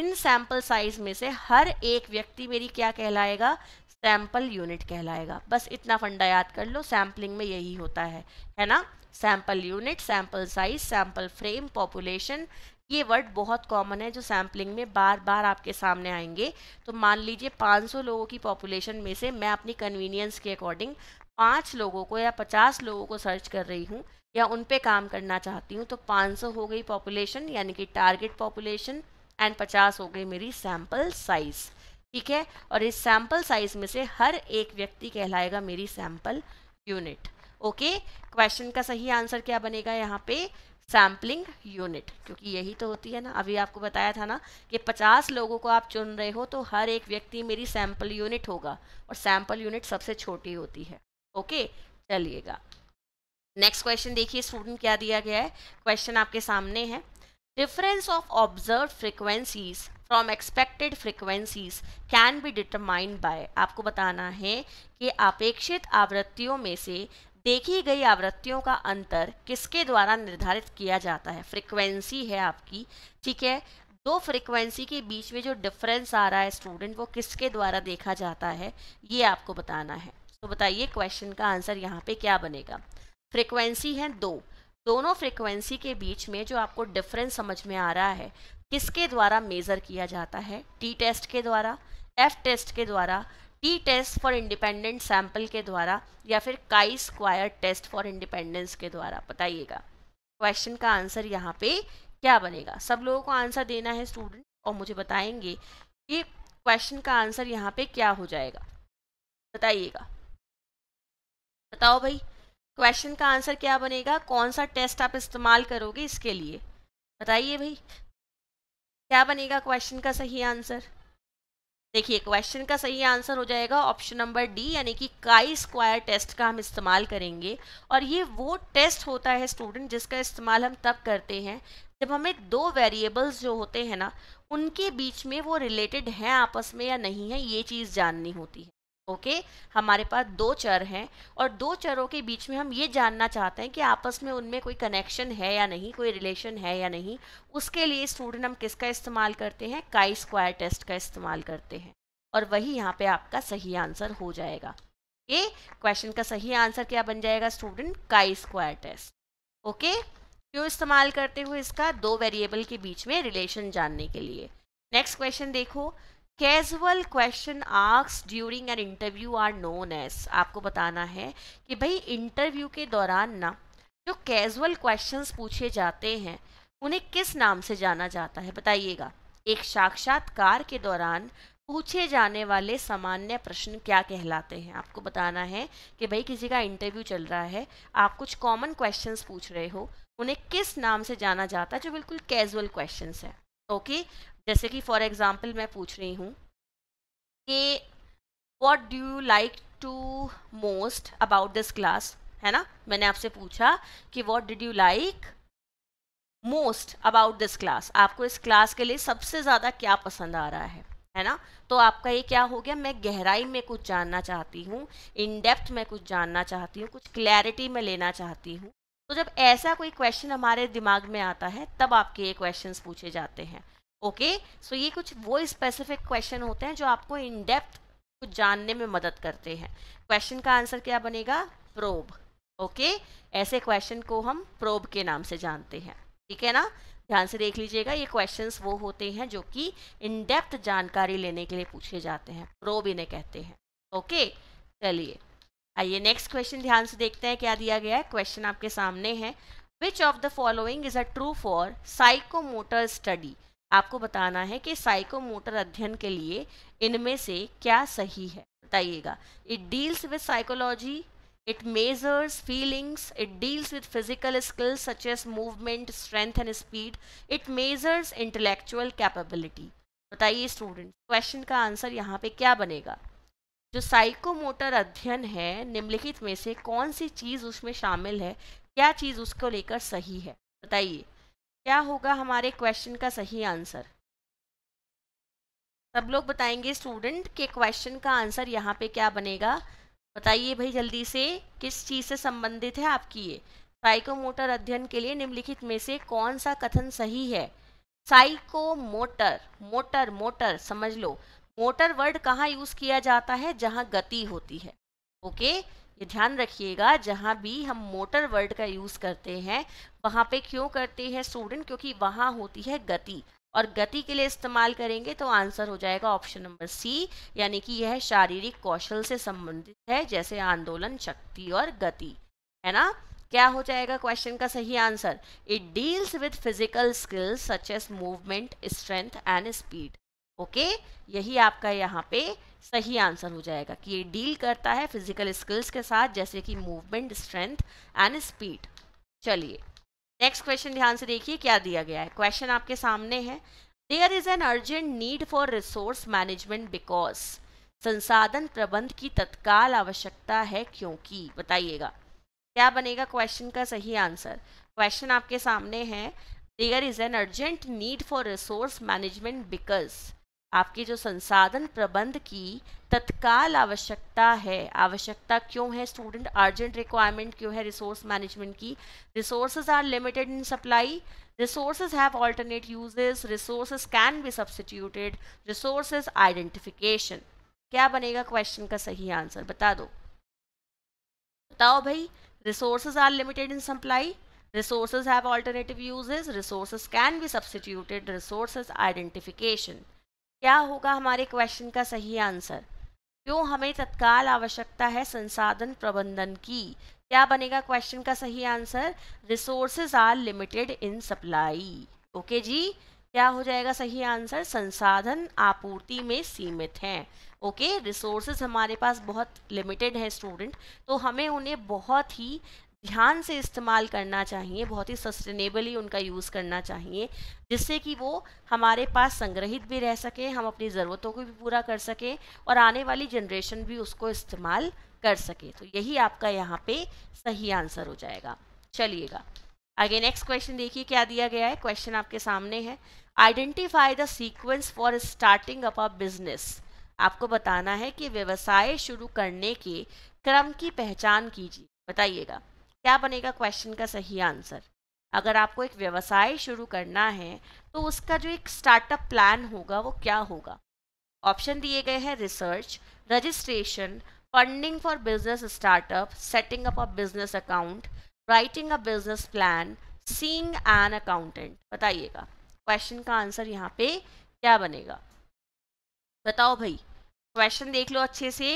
Speaker 1: इन सैंपल साइज़ में से हर एक व्यक्ति मेरी क्या कहलाएगा सैम्पल यूनिट कहलाएगा बस इतना फंडा याद कर लो सैम्पलिंग में यही होता है है ना sample unit sample size sample frame population ये वर्ड बहुत कॉमन है जो सैम्पलिंग में बार बार आपके सामने आएंगे तो मान लीजिए 500 लोगों की पॉपुलेशन में से मैं अपनी कन्वीनियंस के अकॉर्डिंग पाँच लोगों को या पचास लोगों को सर्च कर रही हूँ या उन पर काम करना चाहती हूँ तो पाँच हो गई पॉपुलेशन यानी कि टारगेट पॉपुलेशन एंड पचास हो गई मेरी सैम्पल साइज़ ठीक है और इस सैंपल साइज में से हर एक व्यक्ति कहलाएगा मेरी सैंपल यूनिट ओके क्वेश्चन का सही आंसर क्या बनेगा यहाँ पे सैम्पलिंग यूनिट क्योंकि यही तो होती है ना अभी आपको बताया था ना कि 50 लोगों को आप चुन रहे हो तो हर एक व्यक्ति मेरी सैंपल यूनिट होगा और सैंपल यूनिट सबसे छोटी होती है ओके चलिएगा नेक्स्ट क्वेश्चन देखिए स्टूडेंट क्या दिया गया है क्वेश्चन आपके सामने है Difference of observed frequencies from expected frequencies can be determined by आपको बताना है कि अपेक्षित आवृत्तियों में से देखी गई आवृत्तियों का अंतर किसके द्वारा निर्धारित किया जाता है फ्रीक्वेंसी है आपकी ठीक है दो फ्रिक्वेंसी के बीच में जो डिफरेंस आ रहा है स्टूडेंट वो किसके द्वारा देखा जाता है ये आपको बताना है तो बताइए क्वेश्चन का आंसर यहाँ पे क्या बनेगा फ्रिक्वेंसी है दो दोनों फ्रिक्वेंसी के बीच में जो आपको डिफरेंस समझ में आ रहा है किसके द्वारा मेज़र किया जाता है टी टेस्ट के द्वारा एफ टेस्ट के द्वारा T test for independent sample के द्वारा या फिर chi square test for independence के द्वारा बताइएगा क्वेश्चन का आंसर यहाँ पे क्या बनेगा सब लोगों को आंसर देना है स्टूडेंट और मुझे बताएंगे कि क्वेश्चन का आंसर यहाँ पे क्या हो जाएगा बताइएगा बताओ भाई क्वेश्चन का आंसर क्या बनेगा कौन सा टेस्ट आप इस्तेमाल करोगे इसके लिए बताइए भाई क्या बनेगा क्वेश्चन का सही आंसर देखिए क्वेश्चन का सही आंसर हो जाएगा ऑप्शन नंबर डी यानी कि काई स्क्वायर टेस्ट का हम इस्तेमाल करेंगे और ये वो टेस्ट होता है स्टूडेंट जिसका इस्तेमाल हम तब करते हैं जब हमें दो वेरिएबल्स जो होते हैं ना उनके बीच में वो रिलेटेड हैं आपस में या नहीं है ये चीज़ जाननी होती है ओके हमारे पास दो चर हैं और दो चरों के बीच में हम ये जानना चाहते हैं कि आपस में उनमें कोई कनेक्शन है या नहीं कोई रिलेशन है या नहीं उसके लिए स्टूडेंट हम किसका इस्तेमाल करते हैं काई स्क्वायर टेस्ट का इस्तेमाल करते हैं और वही यहाँ पे आपका सही आंसर हो जाएगा ये क्वेश्चन का सही आंसर क्या बन जाएगा student chi square test okay क्यों इस्तेमाल करते हुए इसका दो वेरिएबल के बीच में रिलेशन जानने के लिए नेक्स्ट क्वेश्चन देखो कैजुअल क्वेश्चन आर्क्स during an interview are known as आपको बताना है कि भाई इंटरव्यू के दौरान ना जो कैजुअल क्वेश्चंस पूछे जाते हैं उन्हें किस नाम से जाना जाता है बताइएगा एक साक्षात्कार के दौरान पूछे जाने वाले सामान्य प्रश्न क्या कहलाते हैं आपको बताना है कि भाई किसी का इंटरव्यू चल रहा है आप कुछ कॉमन क्वेश्चन पूछ रहे हो उन्हें किस नाम से जाना जाता है जो बिल्कुल कैजुअल क्वेश्चन है ओके जैसे कि फॉर एग्ज़ाम्पल मैं पूछ रही हूँ कि what do you like to most about this class है ना मैंने आपसे पूछा कि what did you like most about this class आपको इस क्लास के लिए सबसे ज़्यादा क्या पसंद आ रहा है है ना तो आपका ये क्या हो गया मैं गहराई में कुछ जानना चाहती हूँ इन डेप्थ में कुछ जानना चाहती हूँ कुछ क्लैरिटी में लेना चाहती हूँ तो जब ऐसा कोई क्वेश्चन हमारे दिमाग में आता है तब आपके ये क्वेश्चंस पूछे जाते हैं ओके सो ये कुछ वो स्पेसिफिक क्वेश्चन होते हैं जो आपको इन डेप्थ कुछ जानने में मदद करते हैं क्वेश्चन का आंसर क्या बनेगा प्रोब ओके okay? ऐसे क्वेश्चन को हम प्रोब के नाम से जानते हैं ठीक है ना ध्यान से देख लीजिएगा ये क्वेश्चंस वो होते हैं जो कि इन डेप्थ जानकारी लेने के लिए पूछे जाते हैं प्रोब इन्हें कहते हैं ओके चलिए आइए नेक्स्ट क्वेश्चन ध्यान से देखते हैं क्या दिया गया है क्वेश्चन आपके सामने है which of the following is a true for psychomotor study आपको बताना है कि साइकोमोटर अध्ययन के लिए इनमें से क्या सही है बताइएगा it deals with psychology it measures feelings it deals with physical skills such as movement strength and speed it measures intellectual capability बताइए स्टूडेंट क्वेश्चन का आंसर यहाँ पे क्या बनेगा जो साइकोमोटर अध्ययन है निम्नलिखित में से कौन सी चीज़ उसमें शामिल है क्या चीज़ उसको लेकर सही है बताइए क्या होगा हमारे क्वेश्चन का सही आंसर सब लोग बताएंगे स्टूडेंट के क्वेश्चन का आंसर यहाँ पे क्या बनेगा बताइए भाई जल्दी से किस चीज़ से संबंधित है आपकी ये साइकोमोटर अध्ययन के लिए निम्नलिखित में से कौन सा कथन सही है मोटर मोटर मोटर समझ लो मोटर वर्ड कहाँ यूज़ किया जाता है जहाँ गति होती है ओके okay? ये ध्यान रखिएगा जहाँ भी हम मोटर वर्ड का यूज़ करते हैं वहाँ पे क्यों करते हैं स्टूडेंट क्योंकि वहाँ होती है गति और गति के लिए इस्तेमाल करेंगे तो आंसर हो जाएगा ऑप्शन नंबर सी यानी कि यह शारीरिक कौशल से संबंधित है जैसे आंदोलन शक्ति और गति है ना क्या हो जाएगा क्वेश्चन का सही answer it deals with physical skills such as movement strength and speed okay यही आपका यहाँ पे सही आंसर हो जाएगा कि ये डील करता है फिजिकल स्किल्स के साथ जैसे कि मूवमेंट स्ट्रेंथ एंड स्पीड चलिए नेक्स्ट क्वेश्चन ध्यान से देखिए क्या दिया गया है क्वेश्चन आपके सामने है there is an urgent need for resource management because संसाधन प्रबंध की तत्काल आवश्यकता है क्योंकि बताइएगा क्या बनेगा क्वेश्चन का सही आंसर क्वेश्चन आपके सामने है there is an urgent need for resource management because आपकी जो संसाधन प्रबंध की तत्काल आवश्यकता है आवश्यकता क्यों है स्टूडेंट अर्जेंट रिक्वायरमेंट क्यों है रिसोर्स मैनेजमेंट की resources are limited in supply resources have alternate uses resources can be substituted resources identification क्या बनेगा क्वेश्चन का सही आंसर बता दो बताओ भाई resources are limited in supply resources have alternative uses resources can be substituted resources identification क्या होगा हमारे क्वेश्चन का सही आंसर क्यों हमें तत्काल आवश्यकता है संसाधन प्रबंधन की क्या बनेगा क्वेश्चन का सही answer resources are limited in supply okay जी क्या हो जाएगा सही आंसर संसाधन आपूर्ति में सीमित हैं ओके रिसोर्सेज हमारे पास बहुत लिमिटेड है स्टूडेंट तो हमें उन्हें बहुत ही ध्यान से इस्तेमाल करना चाहिए बहुत ही सस्टेनेबली उनका यूज़ करना चाहिए जिससे कि वो हमारे पास संग्रहित भी रह सके हम अपनी ज़रूरतों को भी पूरा कर सकें और आने वाली जनरेशन भी उसको इस्तेमाल कर सके तो यही आपका यहाँ पे सही आंसर हो जाएगा चलिएगा आगे नेक्स्ट क्वेश्चन देखिए क्या दिया गया है क्वेश्चन आपके सामने है identify the sequence for starting up a business आपको बताना है कि व्यवसाय शुरू करने के क्रम की पहचान कीजिए बताइएगा क्या बनेगा क्वेश्चन का सही आंसर अगर आपको एक व्यवसाय शुरू करना है तो उसका जो एक स्टार्टअप प्लान होगा वो क्या होगा ऑप्शन दिए गए हैं research registration funding for business startup setting up a business account writing a business plan seeing an accountant बताइएगा क्वेश्चन का आंसर यहाँ पे क्या बनेगा बताओ भाई क्वेश्चन देख लो अच्छे से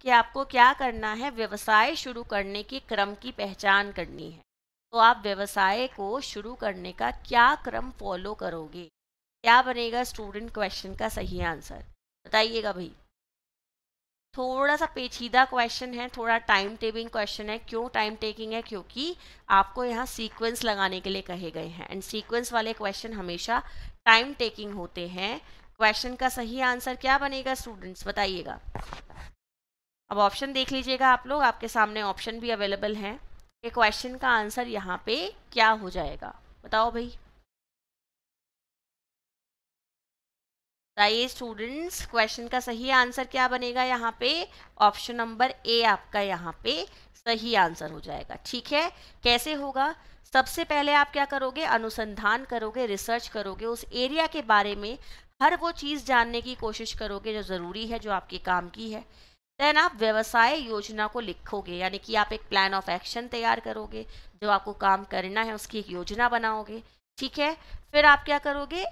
Speaker 1: कि आपको क्या करना है व्यवसाय शुरू करने के क्रम की पहचान करनी है तो आप व्यवसाय को शुरू करने का क्या क्रम फॉलो करोगे क्या बनेगा स्टूडेंट क्वेश्चन का सही आंसर बताइएगा भाई थोड़ा सा पेचीदा क्वेश्चन है थोड़ा टाइम टेबिंग क्वेश्चन है क्यों टाइम टेकिंग है क्योंकि आपको यहाँ सीक्वेंस लगाने के लिए कहे गए हैं एंड सीक्वेंस वाले क्वेश्चन हमेशा टाइम टेकिंग होते हैं क्वेश्चन का सही आंसर क्या बनेगा स्टूडेंट्स बताइएगा अब ऑप्शन देख लीजिएगा आप लोग आपके सामने ऑप्शन भी अवेलेबल हैं कि क्वेश्चन का आंसर यहाँ पे क्या हो जाएगा बताओ भाई बताइए स्टूडेंट्स क्वेश्चन का सही आंसर क्या बनेगा यहाँ पे ऑप्शन नंबर ए आपका यहाँ पे सही आंसर हो जाएगा ठीक है कैसे होगा सबसे पहले आप क्या करोगे अनुसंधान करोगे रिसर्च करोगे उस एरिया के बारे में हर वो चीज़ जानने की कोशिश करोगे जो ज़रूरी है जो आपके काम की है देन आप व्यवसाय योजना को लिखोगे यानी कि आप एक प्लान ऑफ एक्शन तैयार करोगे जो आपको काम करना है उसकी एक योजना बनाओगे ठीक है फिर आप क्या करोगे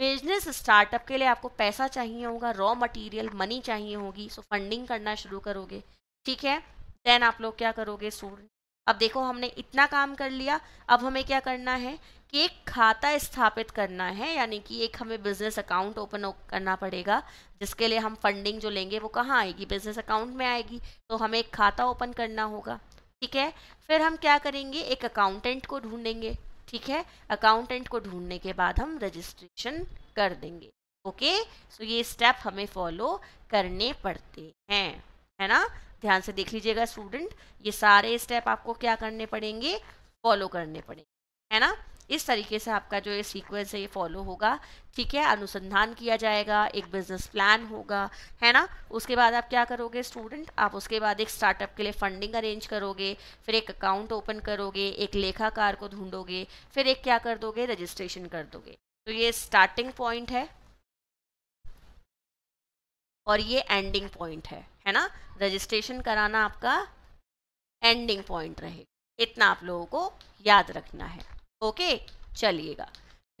Speaker 1: बिजनेस स्टार्टअप के लिए आपको पैसा चाहिए होगा रॉ मटेरियल मनी चाहिए होगी सो फंडिंग करना शुरू करोगे ठीक है देन आप लोग क्या करोगे सूर्य अब देखो हमने इतना काम कर लिया अब हमें क्या करना है कि एक खाता स्थापित करना है यानी कि एक हमें बिज़नेस अकाउंट ओपन करना पड़ेगा जिसके लिए हम फंडिंग जो लेंगे वो कहाँ आएगी बिज़नेस अकाउंट में आएगी तो हमें एक खाता ओपन करना होगा ठीक है फिर हम क्या करेंगे एक अकाउंटेंट को ढूंढेंगे ठीक है अकाउंटेंट को ढूंढने के बाद हम रजिस्ट्रेशन कर देंगे ओके सो ये स्टेप हमें फॉलो करने पड़ते हैं है ना ध्यान से देख लीजिएगा स्टूडेंट ये सारे स्टेप आपको क्या करने पड़ेंगे फॉलो करने पड़ेंगे है ना इस तरीके से आपका जो ये सीक्वेंस है ये फॉलो होगा ठीक है अनुसंधान किया जाएगा एक बिजनेस प्लान होगा है ना उसके बाद आप क्या करोगे स्टूडेंट आप उसके बाद एक स्टार्टअप के लिए फंडिंग अरेंज करोगे फिर एक अकाउंट ओपन करोगे एक लेखाकार को ढूंढोगे फिर एक क्या कर दोगे रजिस्ट्रेशन कर दोगे तो ये स्टार्टिंग पॉइंट है और ये एंडिंग पॉइंट है है ना रजिस्ट्रेशन कराना आपका एंडिंग पॉइंट रहेगा इतना आप लोगों को याद रखना है ओके चलिएगा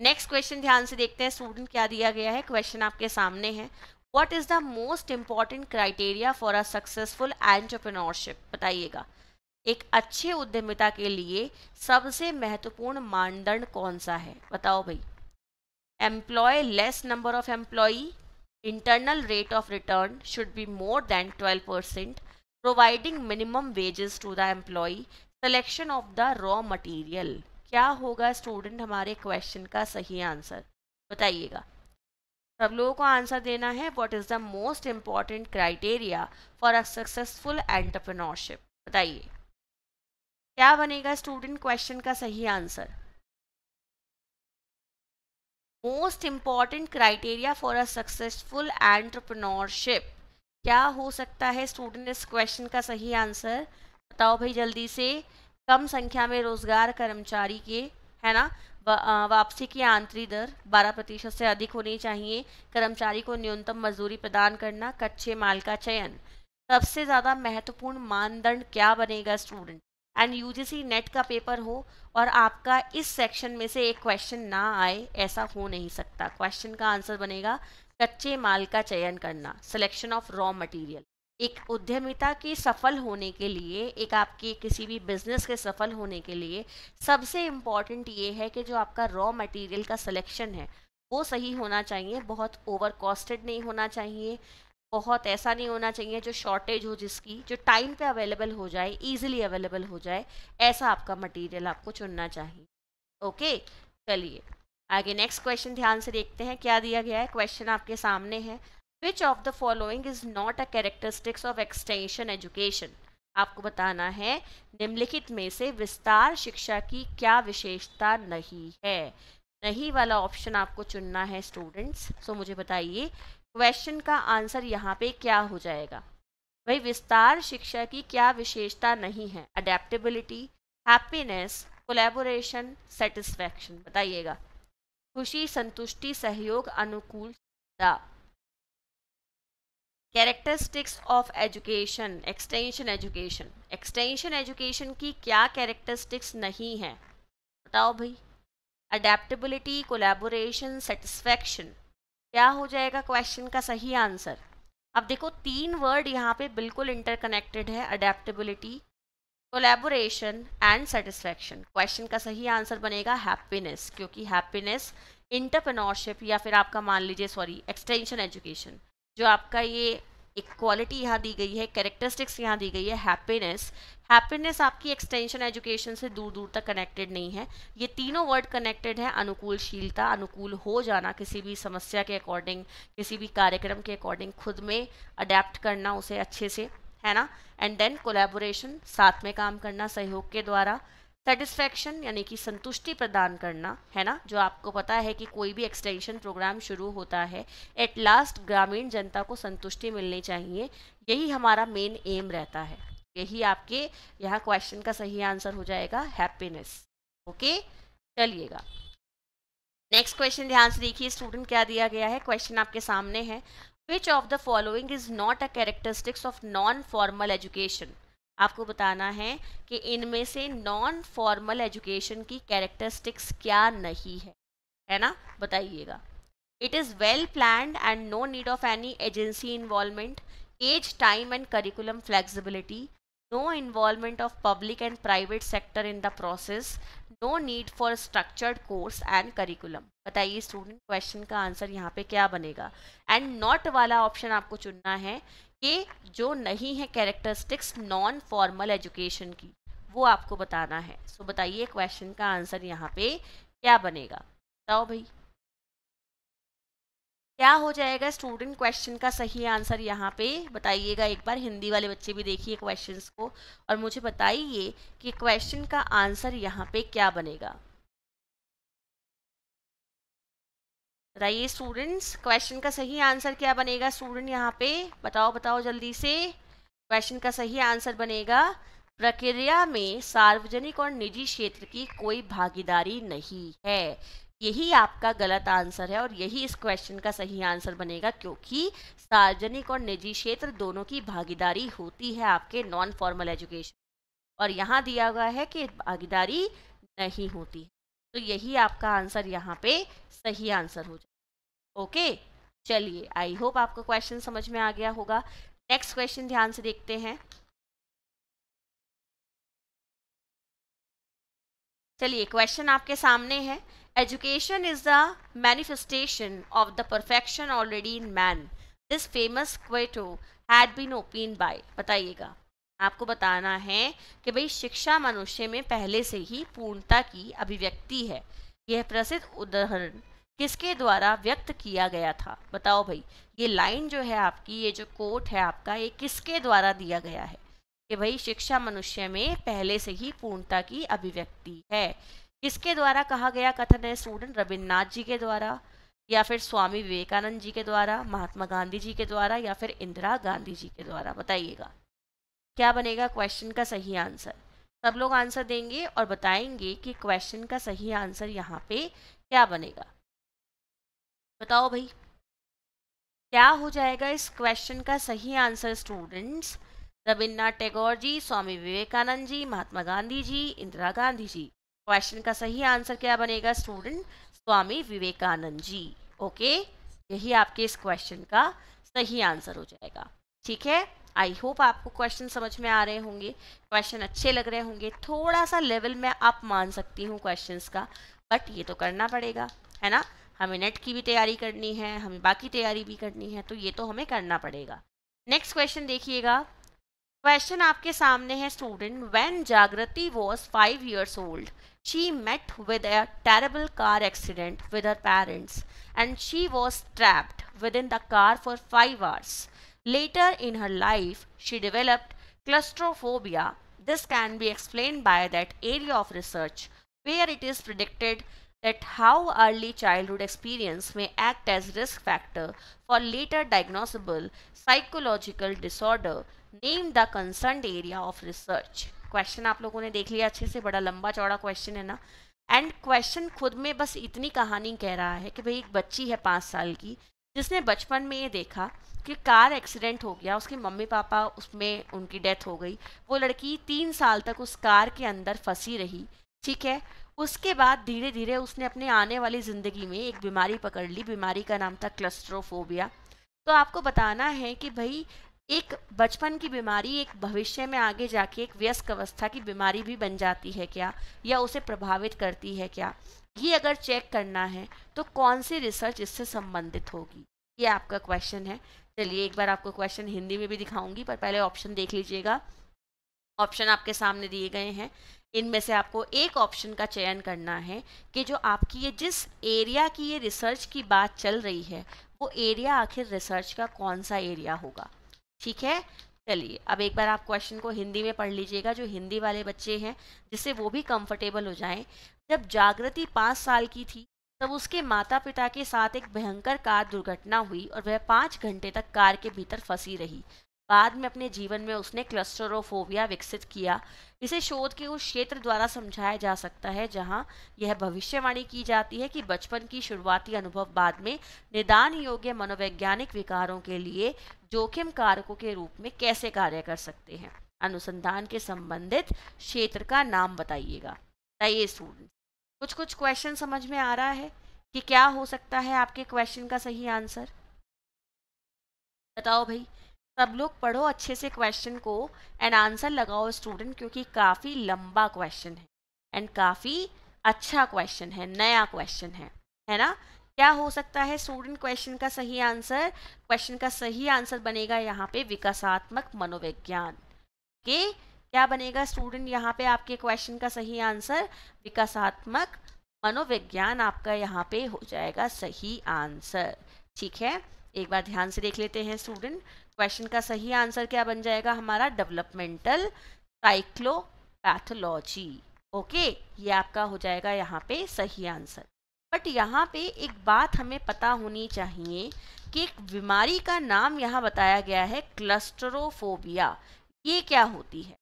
Speaker 1: नेक्स्ट क्वेश्चन ध्यान से देखते हैं स्टूडेंट क्या दिया गया है क्वेश्चन आपके सामने है what is the most important criteria for a successful entrepreneurship बताइएगा एक अच्छे उद्यमिता के लिए सबसे महत्वपूर्ण मानदंड कौन सा है बताओ भाई employ less number of employ internal rate of return should be more than 12 percent providing minimum wages to the employ selection of the raw material क्या होगा स्टूडेंट हमारे क्वेश्चन का सही आंसर बताइएगा सब लोगों को आंसर देना है what is the most important criteria for a successful entrepreneurship बताइए क्या बनेगा स्टूडेंट क्वेश्चन का सही answer most important criteria for a successful entrepreneurship क्या हो सकता है स्टूडेंट इस क्वेश्चन का सही आंसर बताओ भाई जल्दी से कम संख्या में रोजगार कर्मचारी के है ना वापसी की आंतरिक दर 12 प्रतिशत से अधिक होनी चाहिए कर्मचारी को न्यूनतम मजदूरी प्रदान करना कच्चे माल का चयन सबसे ज़्यादा महत्वपूर्ण मानदंड क्या बनेगा स्टूडेंट एंड यूजीसी नेट का पेपर हो और आपका इस सेक्शन में से एक क्वेश्चन ना आए ऐसा हो नहीं सकता क्वेश्चन का आंसर बनेगा कच्चे माल का चयन करना सिलेक्शन ऑफ रॉ मटेरियल एक उद्यमिता के सफल होने के लिए एक आपके किसी भी बिजनेस के सफल होने के लिए सबसे इम्पॉर्टेंट ये है कि जो आपका रॉ मटेरियल का सिलेक्शन है वो सही होना चाहिए बहुत ओवर कॉस्टेड नहीं होना चाहिए बहुत ऐसा नहीं होना चाहिए जो शॉर्टेज हो जिसकी जो टाइम पे अवेलेबल हो जाए इजीली अवेलेबल हो जाए ऐसा आपका मटेरियल आपको चुनना चाहिए ओके चलिए आगे नेक्स्ट क्वेश्चन ध्यान से देखते हैं क्या दिया गया है क्वेश्चन आपके सामने है which of the following is not a characteristics of extension education आपको बताना है निम्नलिखित में से विस्तार शिक्षा की क्या विशेषता नहीं है नहीं वाला ऑप्शन आपको चुनना है स्टूडेंट्स सो so, मुझे बताइए क्वेश्चन का आंसर यहाँ पे क्या हो जाएगा भाई विस्तार शिक्षा की क्या विशेषता नहीं है अडेप्टेबिलिटी हैप्पीनेस कोलेबोरेशन सेटिस्फैक्शन बताइएगा खुशी संतुष्टि सहयोग अनुकूलता characteristics of education extension education extension education की क्या कैरेक्टरिस्टिक्स नहीं है बताओ भाई अडेप्टबिलिटी कोलेबोरेशन सेटिस्फैक्शन क्या हो जाएगा क्वेश्चन का सही आंसर अब देखो तीन वर्ड यहाँ पे बिल्कुल इंटरकनेक्टेड है adaptability collaboration and satisfaction question का सही आंसर बनेगा हैप्पीनेस क्योंकि हैप्पीनेस इंटरप्रनोरशिप या फिर आपका मान लीजिए सॉरी एक्सटेंशन एजुकेशन जो आपका ये एक क्वालिटी यहाँ दी गई है कैरेक्टरिस्टिक्स यहाँ दी गई है हैप्पीनेस हैप्पीनेस आपकी एक्सटेंशन एजुकेशन से दूर दूर तक कनेक्टेड नहीं है ये तीनों वर्ड कनेक्टेड है अनुकूलशीलता अनुकूल हो जाना किसी भी समस्या के अकॉर्डिंग किसी भी कार्यक्रम के अकॉर्डिंग खुद में अडेप्ट करना उसे अच्छे से है ना एंड देन कोलेबोरेशन साथ में काम करना सहयोग के द्वारा सेटिस्फैक्शन यानी कि संतुष्टि प्रदान करना है ना जो आपको पता है कि कोई भी एक्सटेंशन प्रोग्राम शुरू होता है एट लास्ट ग्रामीण जनता को संतुष्टि मिलनी चाहिए यही हमारा मेन एम रहता है यही आपके यहाँ क्वेश्चन का सही आंसर हो जाएगा हैप्पीनेस ओके चलिएगा नेक्स्ट क्वेश्चन ध्यान से देखिए स्टूडेंट क्या दिया गया है क्वेश्चन आपके सामने है which of the following is not a characteristics of non formal education आपको बताना है कि इनमें से नॉन फॉर्मल एजुकेशन की कैरेक्टरिस्टिक्स क्या नहीं है है ना बताइएगा it is well plan and no need of any agency involvement as time and curriculum flexibility no involvement of public and private sector in the process no need for structured course and curriculum बताइए student question का answer यहाँ पे क्या बनेगा and not वाला option आपको चुनना है ये जो नहीं है कैरेक्टरिस्टिक्स नॉन फॉर्मल एजुकेशन की वो आपको बताना है सो बताइए क्वेश्चन का आंसर यहाँ पे क्या बनेगा बताओ भाई क्या हो जाएगा स्टूडेंट क्वेश्चन का सही आंसर यहाँ पे बताइएगा एक बार हिंदी वाले बच्चे भी देखिए क्वेश्चंस को और मुझे बताइए कि क्वेश्चन का आंसर यहाँ पे क्या बनेगा बताइए स्टूडेंट्स क्वेश्चन का सही आंसर क्या बनेगा स्टूडेंट यहाँ पे बताओ बताओ जल्दी से क्वेश्चन का सही आंसर बनेगा प्रक्रिया में सार्वजनिक और निजी क्षेत्र की कोई भागीदारी नहीं है यही आपका गलत आंसर है और यही इस क्वेश्चन का सही आंसर बनेगा क्योंकि सार्वजनिक और निजी क्षेत्र दोनों की भागीदारी होती है आपके नॉन फॉर्मल एजुकेशन और यहाँ दिया हुआ है कि भागीदारी नहीं होती तो यही आपका आंसर यहाँ पे सही आंसर हो जाए ओके चलिए आई होप आपको क्वेश्चन समझ में आ गया होगा नेक्स्ट क्वेश्चन ध्यान से देखते हैं चलिए क्वेश्चन आपके सामने है education is the manifestation of the perfection already in man this famous quote had been opine by बताइएगा आपको बताना है कि भाई शिक्षा मनुष्य में पहले से ही पूर्णता की अभिव्यक्ति है यह प्रसिद्ध उदाहरण किसके द्वारा व्यक्त किया गया था बताओ भाई ये लाइन जो है आपकी ये जो कोट है आपका ये किसके द्वारा दिया गया है कि भाई शिक्षा मनुष्य में पहले से ही पूर्णता की अभिव्यक्ति है किसके द्वारा कहा गया कथन है स्टूडेंट रविन्द्रनाथ जी के द्वारा या फिर स्वामी विवेकानंद जी के द्वारा महात्मा गांधी जी के द्वारा या फिर इंदिरा गांधी जी के द्वारा बताइएगा क्या बनेगा क्वेश्चन का सही आंसर सब लोग आंसर देंगे और बताएंगे कि क्वेश्चन का सही आंसर यहाँ पे क्या बनेगा बताओ भाई क्या हो जाएगा इस क्वेश्चन का सही answer students Rabindranath Tagore ji Swami Vivekananda ji Mahatma Gandhi ji Indira Gandhi ji question का सही आंसर क्या बनेगा स्टूडेंट स्वामी विवेकानंद जी ओके यही आपके इस क्वेश्चन का सही आंसर हो जाएगा ठीक है आई होप आपको क्वेश्चन समझ में आ रहे होंगे क्वेश्चन अच्छे लग रहे होंगे थोड़ा सा लेवल में आप मान सकती हूँ क्वेश्चंस का बट ये तो करना पड़ेगा है ना हमें नेट की भी तैयारी करनी है हमें बाकी तैयारी भी करनी है तो ये तो हमें करना पड़ेगा नेक्स्ट क्वेश्चन देखिएगा क्वेश्चन आपके सामने है student when Jagriti was five years old she met with a terrible car accident with her parents and she was trapped within the car for five hours later in her life she developed claustrophobia this can be explain by that area of research where it is predicted that how early childhood experience may act as risk factor for later diagnosable psychological disorder name the concerned area of research question आप लोगों ने देख लिया अच्छे से बड़ा लंबा चौड़ा क्वेश्चन है ना एंड क्वेश्चन खुद में बस इतनी कहानी कह रहा है कि भाई एक बच्ची है पाँच साल की जिसने बचपन में ये देखा कि कार एक्सीडेंट हो गया उसके मम्मी पापा उसमें उनकी डेथ हो गई वो लड़की तीन साल तक उस कार के अंदर फंसी रही ठीक है उसके बाद धीरे धीरे उसने अपने आने वाली ज़िंदगी में एक बीमारी पकड़ ली बीमारी का नाम था क्लस्ट्रोफोबिया तो आपको बताना है कि भाई एक बचपन की बीमारी एक भविष्य में आगे जाके एक व्यस्क अवस्था की बीमारी भी बन जाती है क्या या उसे प्रभावित करती है क्या ये अगर चेक करना है तो कौन सी रिसर्च इससे संबंधित होगी ये आपका क्वेश्चन है चलिए एक बार आपको क्वेश्चन हिंदी में भी दिखाऊंगी पर पहले ऑप्शन देख लीजिएगा ऑप्शन आपके सामने दिए गए हैं इनमें से आपको एक ऑप्शन का चयन करना है कि जो आपकी ये जिस एरिया की ये रिसर्च की बात चल रही है वो एरिया आखिर रिसर्च का कौन सा एरिया होगा ठीक है चलिए अब एक बार आप क्वेश्चन को हिंदी में पढ़ लीजिएगा जो हिंदी वाले बच्चे हैं जिससे वो भी कंफर्टेबल हो जाएं जब जागृति पाँच साल की थी तब उसके माता पिता के साथ एक भयंकर कार दुर्घटना हुई और वह पाँच घंटे तक कार के भीतर फंसी रही बाद में अपने जीवन में उसने क्लस्टरोफोबिया विकसित किया इसे शोध के उस क्षेत्र द्वारा समझाया जा सकता है जहां यह भविष्यवाणी की जाती है कि बचपन की शुरुआती अनुभव बाद में निदान योग्य मनोवैज्ञानिक विकारों के लिए जोखिम कारकों के रूप में कैसे कार्य कर सकते हैं अनुसंधान के संबंधित क्षेत्र का नाम बताइएगा बताइए स्टूडेंट कुछ कुछ क्वेश्चन समझ में आ रहा है कि क्या हो सकता है आपके क्वेश्चन का सही आंसर बताओ भाई सब लोग पढ़ो अच्छे से क्वेश्चन को एंड आंसर लगाओ स्टूडेंट क्योंकि काफ़ी लंबा क्वेश्चन है एंड काफ़ी अच्छा क्वेश्चन है नया क्वेश्चन है है ना क्या हो सकता है स्टूडेंट क्वेश्चन का सही आंसर क्वेश्चन का सही आंसर बनेगा यहाँ पे विकासात्मक मनोविज्ञान के क्या बनेगा स्टूडेंट यहाँ पे आपके क्वेश्चन का सही आंसर विकासात्मक मनोविज्ञान आपका यहाँ पे हो जाएगा सही आंसर ठीक है एक बार ध्यान से देख लेते हैं स्टूडेंट क्वेश्चन का सही आंसर क्या बन जाएगा हमारा डेवलपमेंटल साइक्लोपैथोलॉजी ओके ये आपका हो जाएगा यहाँ पे सही आंसर बट यहाँ पे एक बात हमें पता होनी चाहिए कि एक बीमारी का नाम यहाँ बताया गया है क्लस्टरोफोबिया ये क्या होती है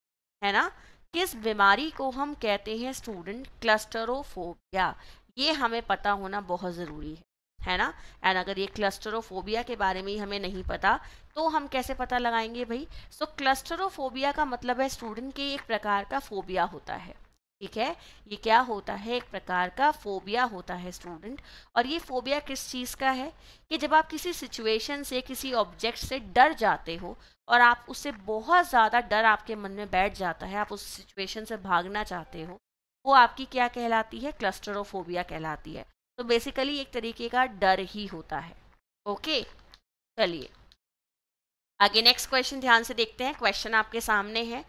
Speaker 1: है ना किस बीमारी को हम कहते हैं स्टूडेंट क्लस्टरोफोबिया ये हमें पता होना बहुत ज़रूरी है है ना एंड अगर ये क्लस्टरोफोबिया के बारे में ही हमें नहीं पता तो हम कैसे पता लगाएंगे भाई सो so, क्लस्टरोफोबिया का मतलब है स्टूडेंट के एक प्रकार का फोबिया होता है ठीक है ये क्या होता है एक प्रकार का फोबिया होता है स्टूडेंट और ये फोबिया किस चीज़ का है कि जब आप किसी सिचुएशन से किसी ऑब्जेक्ट से डर जाते हो और आप उससे बहुत ज़्यादा डर आपके मन में बैठ जाता है आप उस सिचुएशन से भागना चाहते हो वो आपकी क्या कहलाती है क्लस्टरोफोबिया कहलाती है तो बेसिकली एक तरीके का डर ही होता है ओके चलिए आगे नेक्स्ट क्वेश्चन ध्यान से देखते हैं क्वेश्चन आपके सामने है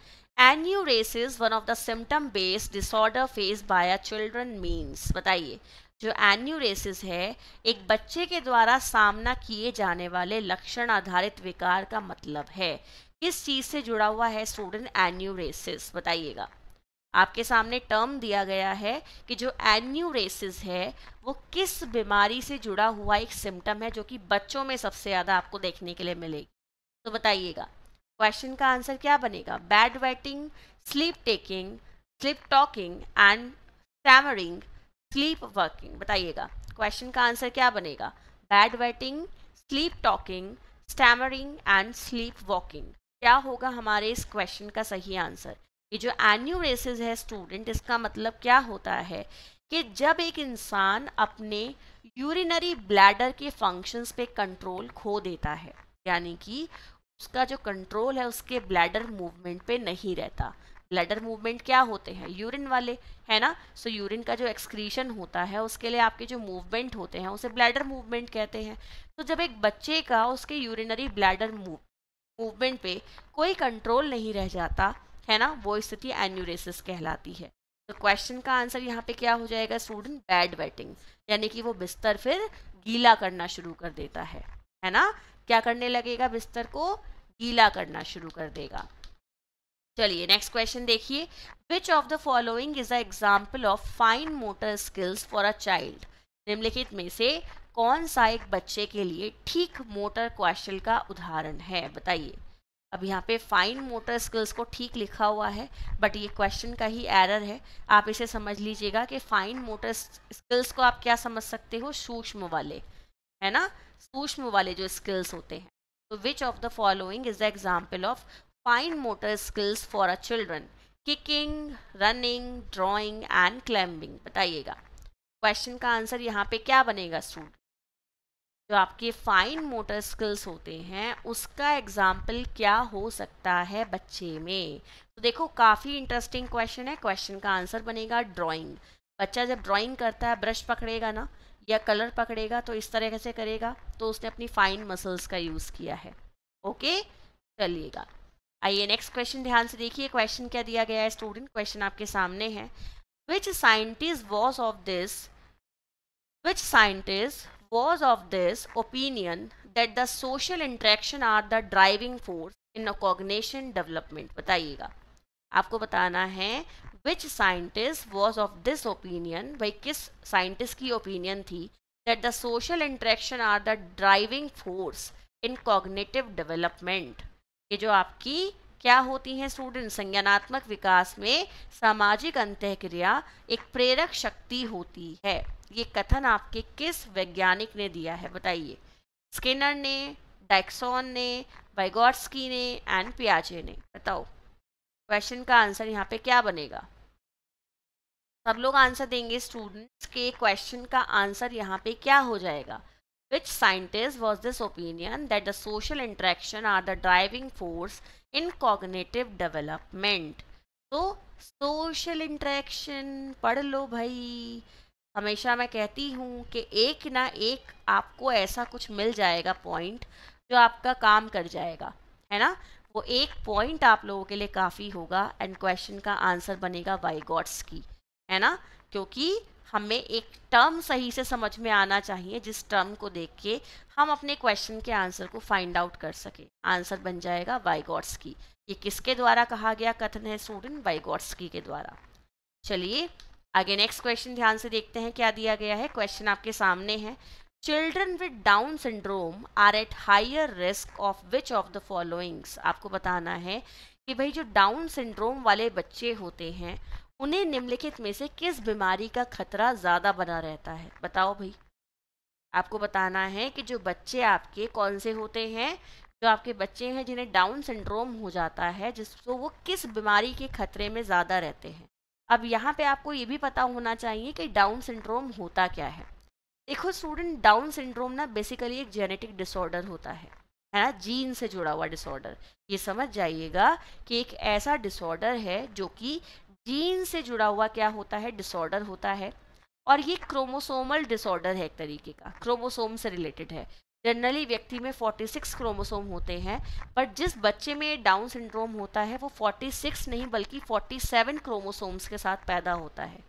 Speaker 1: enuresis is one of the symptom based disorder face by children means बताइए जो एन्यूरेसिस है एक बच्चे के द्वारा सामना किए जाने वाले लक्षण आधारित विकार का मतलब है किस चीज़ से जुड़ा हुआ है स्टूडेंट एन्यूरेसिस बताइएगा आपके सामने टर्म दिया गया है कि जो एन्यूरेसिस है वो किस बीमारी से जुड़ा हुआ एक सिम्टम है जो कि बच्चों में सबसे ज़्यादा आपको देखने के लिए मिलेगी तो बताइएगा क्वेश्चन का आंसर क्या बनेगा bed wetting sleep taking sleep talking and stammering sleep working बताइएगा क्वेश्चन का आंसर क्या बनेगा bed wetting sleep talking stammering and sleep walking क्या होगा हमारे इस क्वेश्चन का सही आंसर ये जो एन्यूरेसिस है स्टूडेंट इसका मतलब क्या होता है कि जब एक इंसान अपने यूरिनरी ब्लैडर के फंक्शंस पे कंट्रोल खो देता है यानी कि उसका जो कंट्रोल है उसके ब्लैडर मूवमेंट पे नहीं रहता ब्लैडर मूवमेंट क्या होते हैं यूरिन वाले है ना सो so, यूरिन का जो एक्सक्रीशन होता है उसके लिए आपके जो मूवमेंट होते हैं उसे ब्लैडर मूवमेंट कहते हैं तो जब एक बच्चे का उसके यूरिनरी ब्लैडर मूवमेंट पे कोई कंट्रोल नहीं रह जाता है ना वो स्थिति एन्यूरेसिस कहलाती है तो क्वेश्चन का आंसर यहाँ पे क्या हो जाएगा स्टूडेंट बेड वेटिंग यानी कि वो बिस्तर फिर गीला करना शुरू कर देता है है ना क्या करने लगेगा बिस्तर को गीला करना शुरू कर देगा चलिए नेक्स्ट क्वेश्चन देखिए which of the following is a example of fine motor skills for a child निम्नलिखित में से कौन सा एक बच्चे के लिए ठीक मोटर क्वेश्चन का उदाहरण है बताइए अब यहाँ पे फाइन मोटर स्किल्स को ठीक लिखा हुआ है बट ये क्वेश्चन का ही एरर है आप इसे समझ लीजिएगा कि फाइन मोटर स्किल्स को आप क्या समझ सकते हो सूक्ष्म वाले है ना सूक्ष्म वाले जो स्किल्स होते हैं तो which of the following is the example of fine motor skills for a children kicking running drawing and climbing बताइएगा क्वेश्चन का आंसर यहाँ पे क्या बनेगा स्टूडेंट जो आपके फाइन मोटर स्किल्स होते हैं उसका एग्जाम्पल क्या हो सकता है बच्चे में तो देखो काफ़ी इंटरेस्टिंग क्वेश्चन है क्वेश्चन का आंसर बनेगा ड्राइंग बच्चा जब ड्राइंग करता है ब्रश पकड़ेगा ना या कलर पकड़ेगा तो इस तरह से करेगा तो उसने अपनी फाइन मसल्स का यूज़ किया है ओके चलिएगा आइए नेक्स्ट क्वेश्चन ध्यान से देखिए क्वेश्चन क्या दिया गया है स्टूडेंट क्वेश्चन आपके सामने है which scientist was of this which scientist was of this opinion that the social interaction are the driving force in a cognition development बताइएगा आपको बताना है which scientist was of this opinion भाई किस scientist की opinion थी that the social interaction are the driving force in cognitive development ये जो आपकी क्या होती हैं स्टूडेंट संज्ञानात्मक विकास में सामाजिक क्रिया एक प्रेरक शक्ति होती है ये कथन आपके किस वैज्ञानिक ने दिया है बताइए स्किनर ने डैक्सॉन ने वाइगॉट्सकी ने एंड पियाजे ने बताओ क्वेश्चन का आंसर यहाँ पे क्या बनेगा सब लोग आंसर देंगे स्टूडेंट्स के क्वेश्चन का आंसर यहाँ पे क्या हो जाएगा Which scientist was this opinion that the social interaction are the driving force in cognitive development? तो सोशल इंट्रैक्शन पढ़ लो भाई हमेशा मैं कहती हूँ कि एक ना एक आपको ऐसा कुछ मिल जाएगा पॉइंट जो आपका काम कर जाएगा है ना वो एक पॉइंट आप लोगों के लिए काफ़ी होगा एंड क्वेश्चन का आंसर बनेगा वाई गॉड्स की है ना क्योंकि हमें एक टर्म सही से समझ में आना चाहिए जिस टर्म को देख के हम अपने क्वेश्चन के आंसर को फाइंड आउट कर सके आंसर बन जाएगा वाइगॉट्स की ये किसके द्वारा कहा गया कथन है स्टूडेंट वाइगॉट्स की के द्वारा चलिए आगे नेक्स्ट क्वेश्चन ध्यान से देखते हैं क्या दिया गया है क्वेश्चन आपके सामने है children with Down syndrome are at higher risk of which of the followings आपको बताना है कि भाई जो डाउन सिंड्रोम वाले बच्चे होते हैं उन्हें निम्नलिखित में से किस बीमारी का खतरा ज़्यादा बना रहता है बताओ भाई आपको बताना है कि जो बच्चे आपके कौन से होते हैं जो आपके बच्चे हैं जिन्हें डाउन सिंड्रोम हो जाता है जिसको तो वो किस बीमारी के खतरे में ज़्यादा रहते हैं अब यहाँ पे आपको ये भी पता होना चाहिए कि डाउन सिंड्रोम होता क्या है देखो स्टूडेंट डाउन सिंड्रोम ना बेसिकली एक जेनेटिक डिसऑर्डर होता है है ना जीन से जुड़ा हुआ डिसऑर्डर ये समझ जाइएगा कि एक ऐसा डिसऑर्डर है जो कि जीन से जुड़ा हुआ क्या होता है डिसऑर्डर होता है और ये क्रोमोसोमल डिसऑर्डर है एक तरीके का क्रोमोसोम से रिलेटेड है जनरली व्यक्ति में 46 क्रोमोसोम होते हैं बट जिस बच्चे में डाउन सिंड्रोम होता है वो 46 नहीं बल्कि 47 क्रोमोसोम्स के साथ पैदा होता है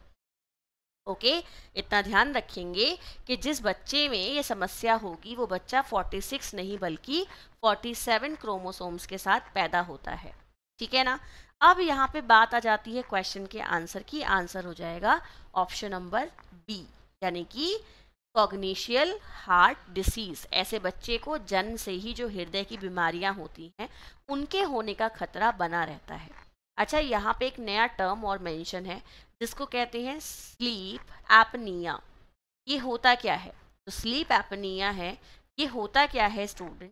Speaker 1: ओके okay? इतना ध्यान रखेंगे कि जिस बच्चे में ये समस्या होगी वो बच्चा 46 नहीं बल्कि 47 क्रोमोसोम्स के साथ पैदा होता है ठीक है ना अब यहाँ पे बात आ जाती है क्वेश्चन के आंसर की आंसर हो जाएगा ऑप्शन नंबर बी यानी कि कॉग्निशियल हार्ट डिसीज़ ऐसे बच्चे को जन्म से ही जो हृदय की बीमारियाँ होती हैं उनके होने का खतरा बना रहता है अच्छा यहाँ पे एक नया टर्म और मेंशन है जिसको कहते हैं स्लीप एपनिया ये होता क्या है तो स्लीप एपनिया है ये होता क्या है स्टूडेंट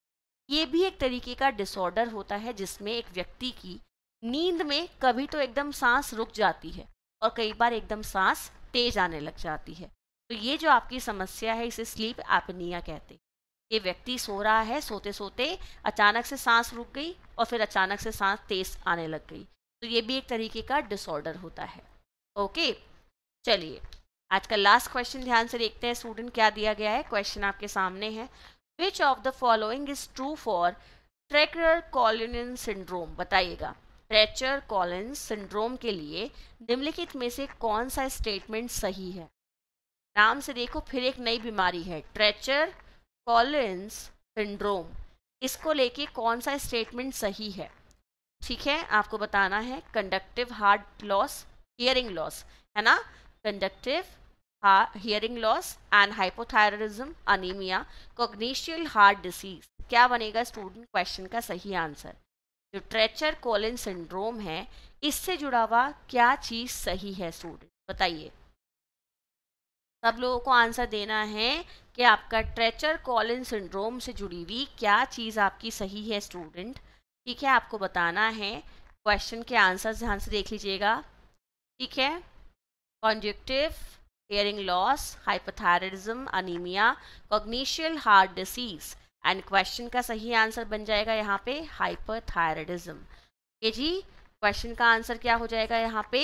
Speaker 1: ये भी एक तरीके का डिसऑर्डर होता है जिसमें एक व्यक्ति की नींद में कभी तो एकदम सांस रुक जाती है और कई बार एकदम सांस तेज आने लग जाती है तो ये जो आपकी समस्या है इसे स्लीप एपनिया कहते हैं ये व्यक्ति सो रहा है सोते सोते अचानक से सांस रुक गई और फिर अचानक से सांस तेज आने लग गई तो ये भी एक तरीके का डिसऑर्डर होता है ओके चलिए आज का लास्ट क्वेश्चन ध्यान से देखते हैं स्टूडेंट क्या दिया गया है क्वेश्चन आपके सामने है which of the following is true for Treacher Collins syndrome बताइएगा ट्रेचर कॉलिन्स सिंड्रोम के लिए निम्नलिखित में से कौन सा स्टेटमेंट सही है नाम से देखो फिर एक नई बीमारी है ट्रेचर कॉलिन्स सिंड्रोम इसको लेके कौन सा स्टेटमेंट सही है ठीक है आपको बताना है conductive heart loss hearing loss है ना conductive hearing loss and hypothyroidism anaemia congenital heart disease क्या बनेगा स्टूडेंट क्वेश्चन का सही आंसर जो ट्रेचर कॉलिन सिंड्रोम है इससे जुड़ा हुआ क्या चीज़ सही है स्टूडेंट बताइए सब लोगों को आंसर देना है कि आपका ट्रेचर कॉलिन सिंड्रोम से जुड़ी हुई क्या चीज़ आपकी सही है स्टूडेंट ठीक है आपको बताना है क्वेश्चन के आंसर ध्यान से देख लीजिएगा ठीक है conductive hearing loss hypothyroidism anaemia congenital heart disease and question का सही आंसर बन जाएगा यहाँ पे हाइपर ये जी क्वेश्चन का आंसर क्या हो जाएगा यहाँ पे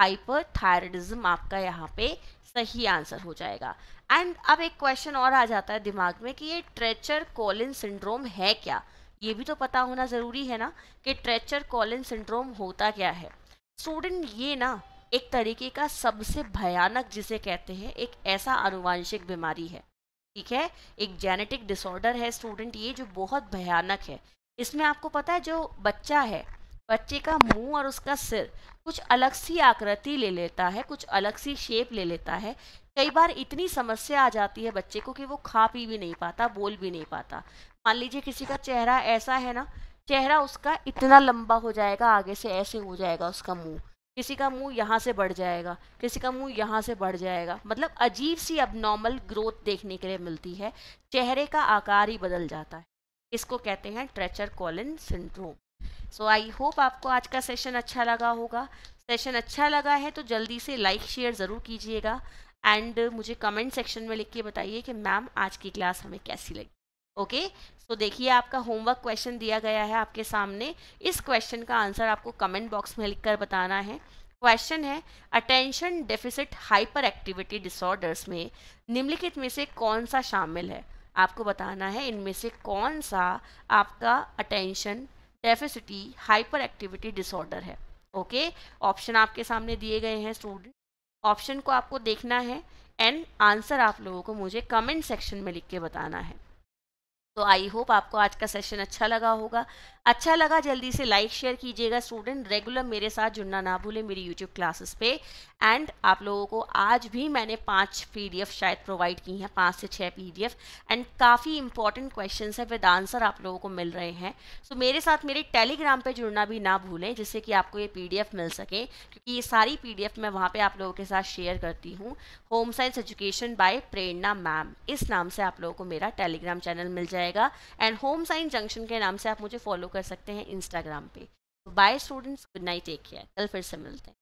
Speaker 1: हाइपरथायरॉयडिज्म आपका यहाँ पे सही आंसर हो जाएगा एंड अब एक क्वेश्चन और आ जाता है दिमाग में कि ये ट्रेचर कॉलिन सिंड्रोम है क्या ये भी तो पता होना ज़रूरी है ना कि ट्रेचर कॉलिन सिंड्रोम होता क्या है स्टूडेंट ये ना एक तरीके का सबसे भयानक जिसे कहते हैं एक ऐसा अनुवांशिक बीमारी है ठीक है एक जेनेटिक डिसऑर्डर है स्टूडेंट ये जो बहुत भयानक है इसमें आपको पता है जो बच्चा है बच्चे का मुंह और उसका सिर कुछ अलग सी आकृति ले लेता है कुछ अलग सी शेप ले लेता है कई बार इतनी समस्या आ जाती है बच्चे को कि वो खा पी भी नहीं पाता बोल भी नहीं पाता मान लीजिए किसी का चेहरा ऐसा है ना चेहरा उसका इतना लंबा हो जाएगा आगे से ऐसे हो जाएगा उसका मुंह किसी का मुंह यहाँ से बढ़ जाएगा किसी का मुंह यहाँ से बढ़ जाएगा मतलब अजीब सी अब नॉर्मल ग्रोथ देखने के लिए मिलती है चेहरे का आकार ही बदल जाता है इसको कहते हैं Treacher Collins syndrome so I hope आपको आज का सेशन अच्छा लगा होगा सेशन अच्छा लगा है तो जल्दी से लाइक शेयर ज़रूर कीजिएगा एंड मुझे कमेंट सेक्शन में लिख के बताइए कि मैम आज की क्लास हमें कैसी लगी ओके तो देखिए आपका होमवर्क क्वेश्चन दिया गया है आपके सामने इस क्वेश्चन का आंसर आपको कमेंट बॉक्स में लिखकर बताना है क्वेश्चन है attention deficit hyper activity disorders में निम्नलिखित में से कौन सा शामिल है आपको बताना है इनमें से कौन सा आपका attention deficit hyper activity disorder है ओके okay? ऑप्शन आपके सामने दिए गए हैं स्टूडेंट ऑप्शन को आपको देखना है एंड आंसर आप लोगों को मुझे कमेंट सेक्शन में लिख के बताना है तो आई होप आपको आज का सेशन अच्छा लगा होगा अच्छा लगा जल्दी से लाइक शेयर कीजिएगा स्टूडेंट रेगुलर मेरे साथ जुड़ना ना भूलें मेरी यूट्यूब क्लासेस पे एंड आप लोगों को आज भी मैंने पांच पीडीएफ शायद प्रोवाइड की हैं पांच से छः पीडीएफ एंड काफ़ी इंपॉर्टेंट क्वेश्चन है विद आंसर आप लोगों को मिल रहे हैं सो so, मेरे साथ मेरे टेलीग्राम पे जुड़ना भी ना भूलें जिससे कि आपको ये पीडीएफ मिल सके क्योंकि ये सारी पीडीएफ मैं वहाँ पर आप लोगों के साथ शेयर करती हूँ home science education by Prerna ma'am इस नाम से आप लोगों को मेरा टेलीग्राम चैनल मिल जाएगा एंड होम साइंस जंक्शन के नाम से आप मुझे फॉलो कर सकते हैं इंस्टाग्राम पे by students good night take care कल फिर से मिलते हैं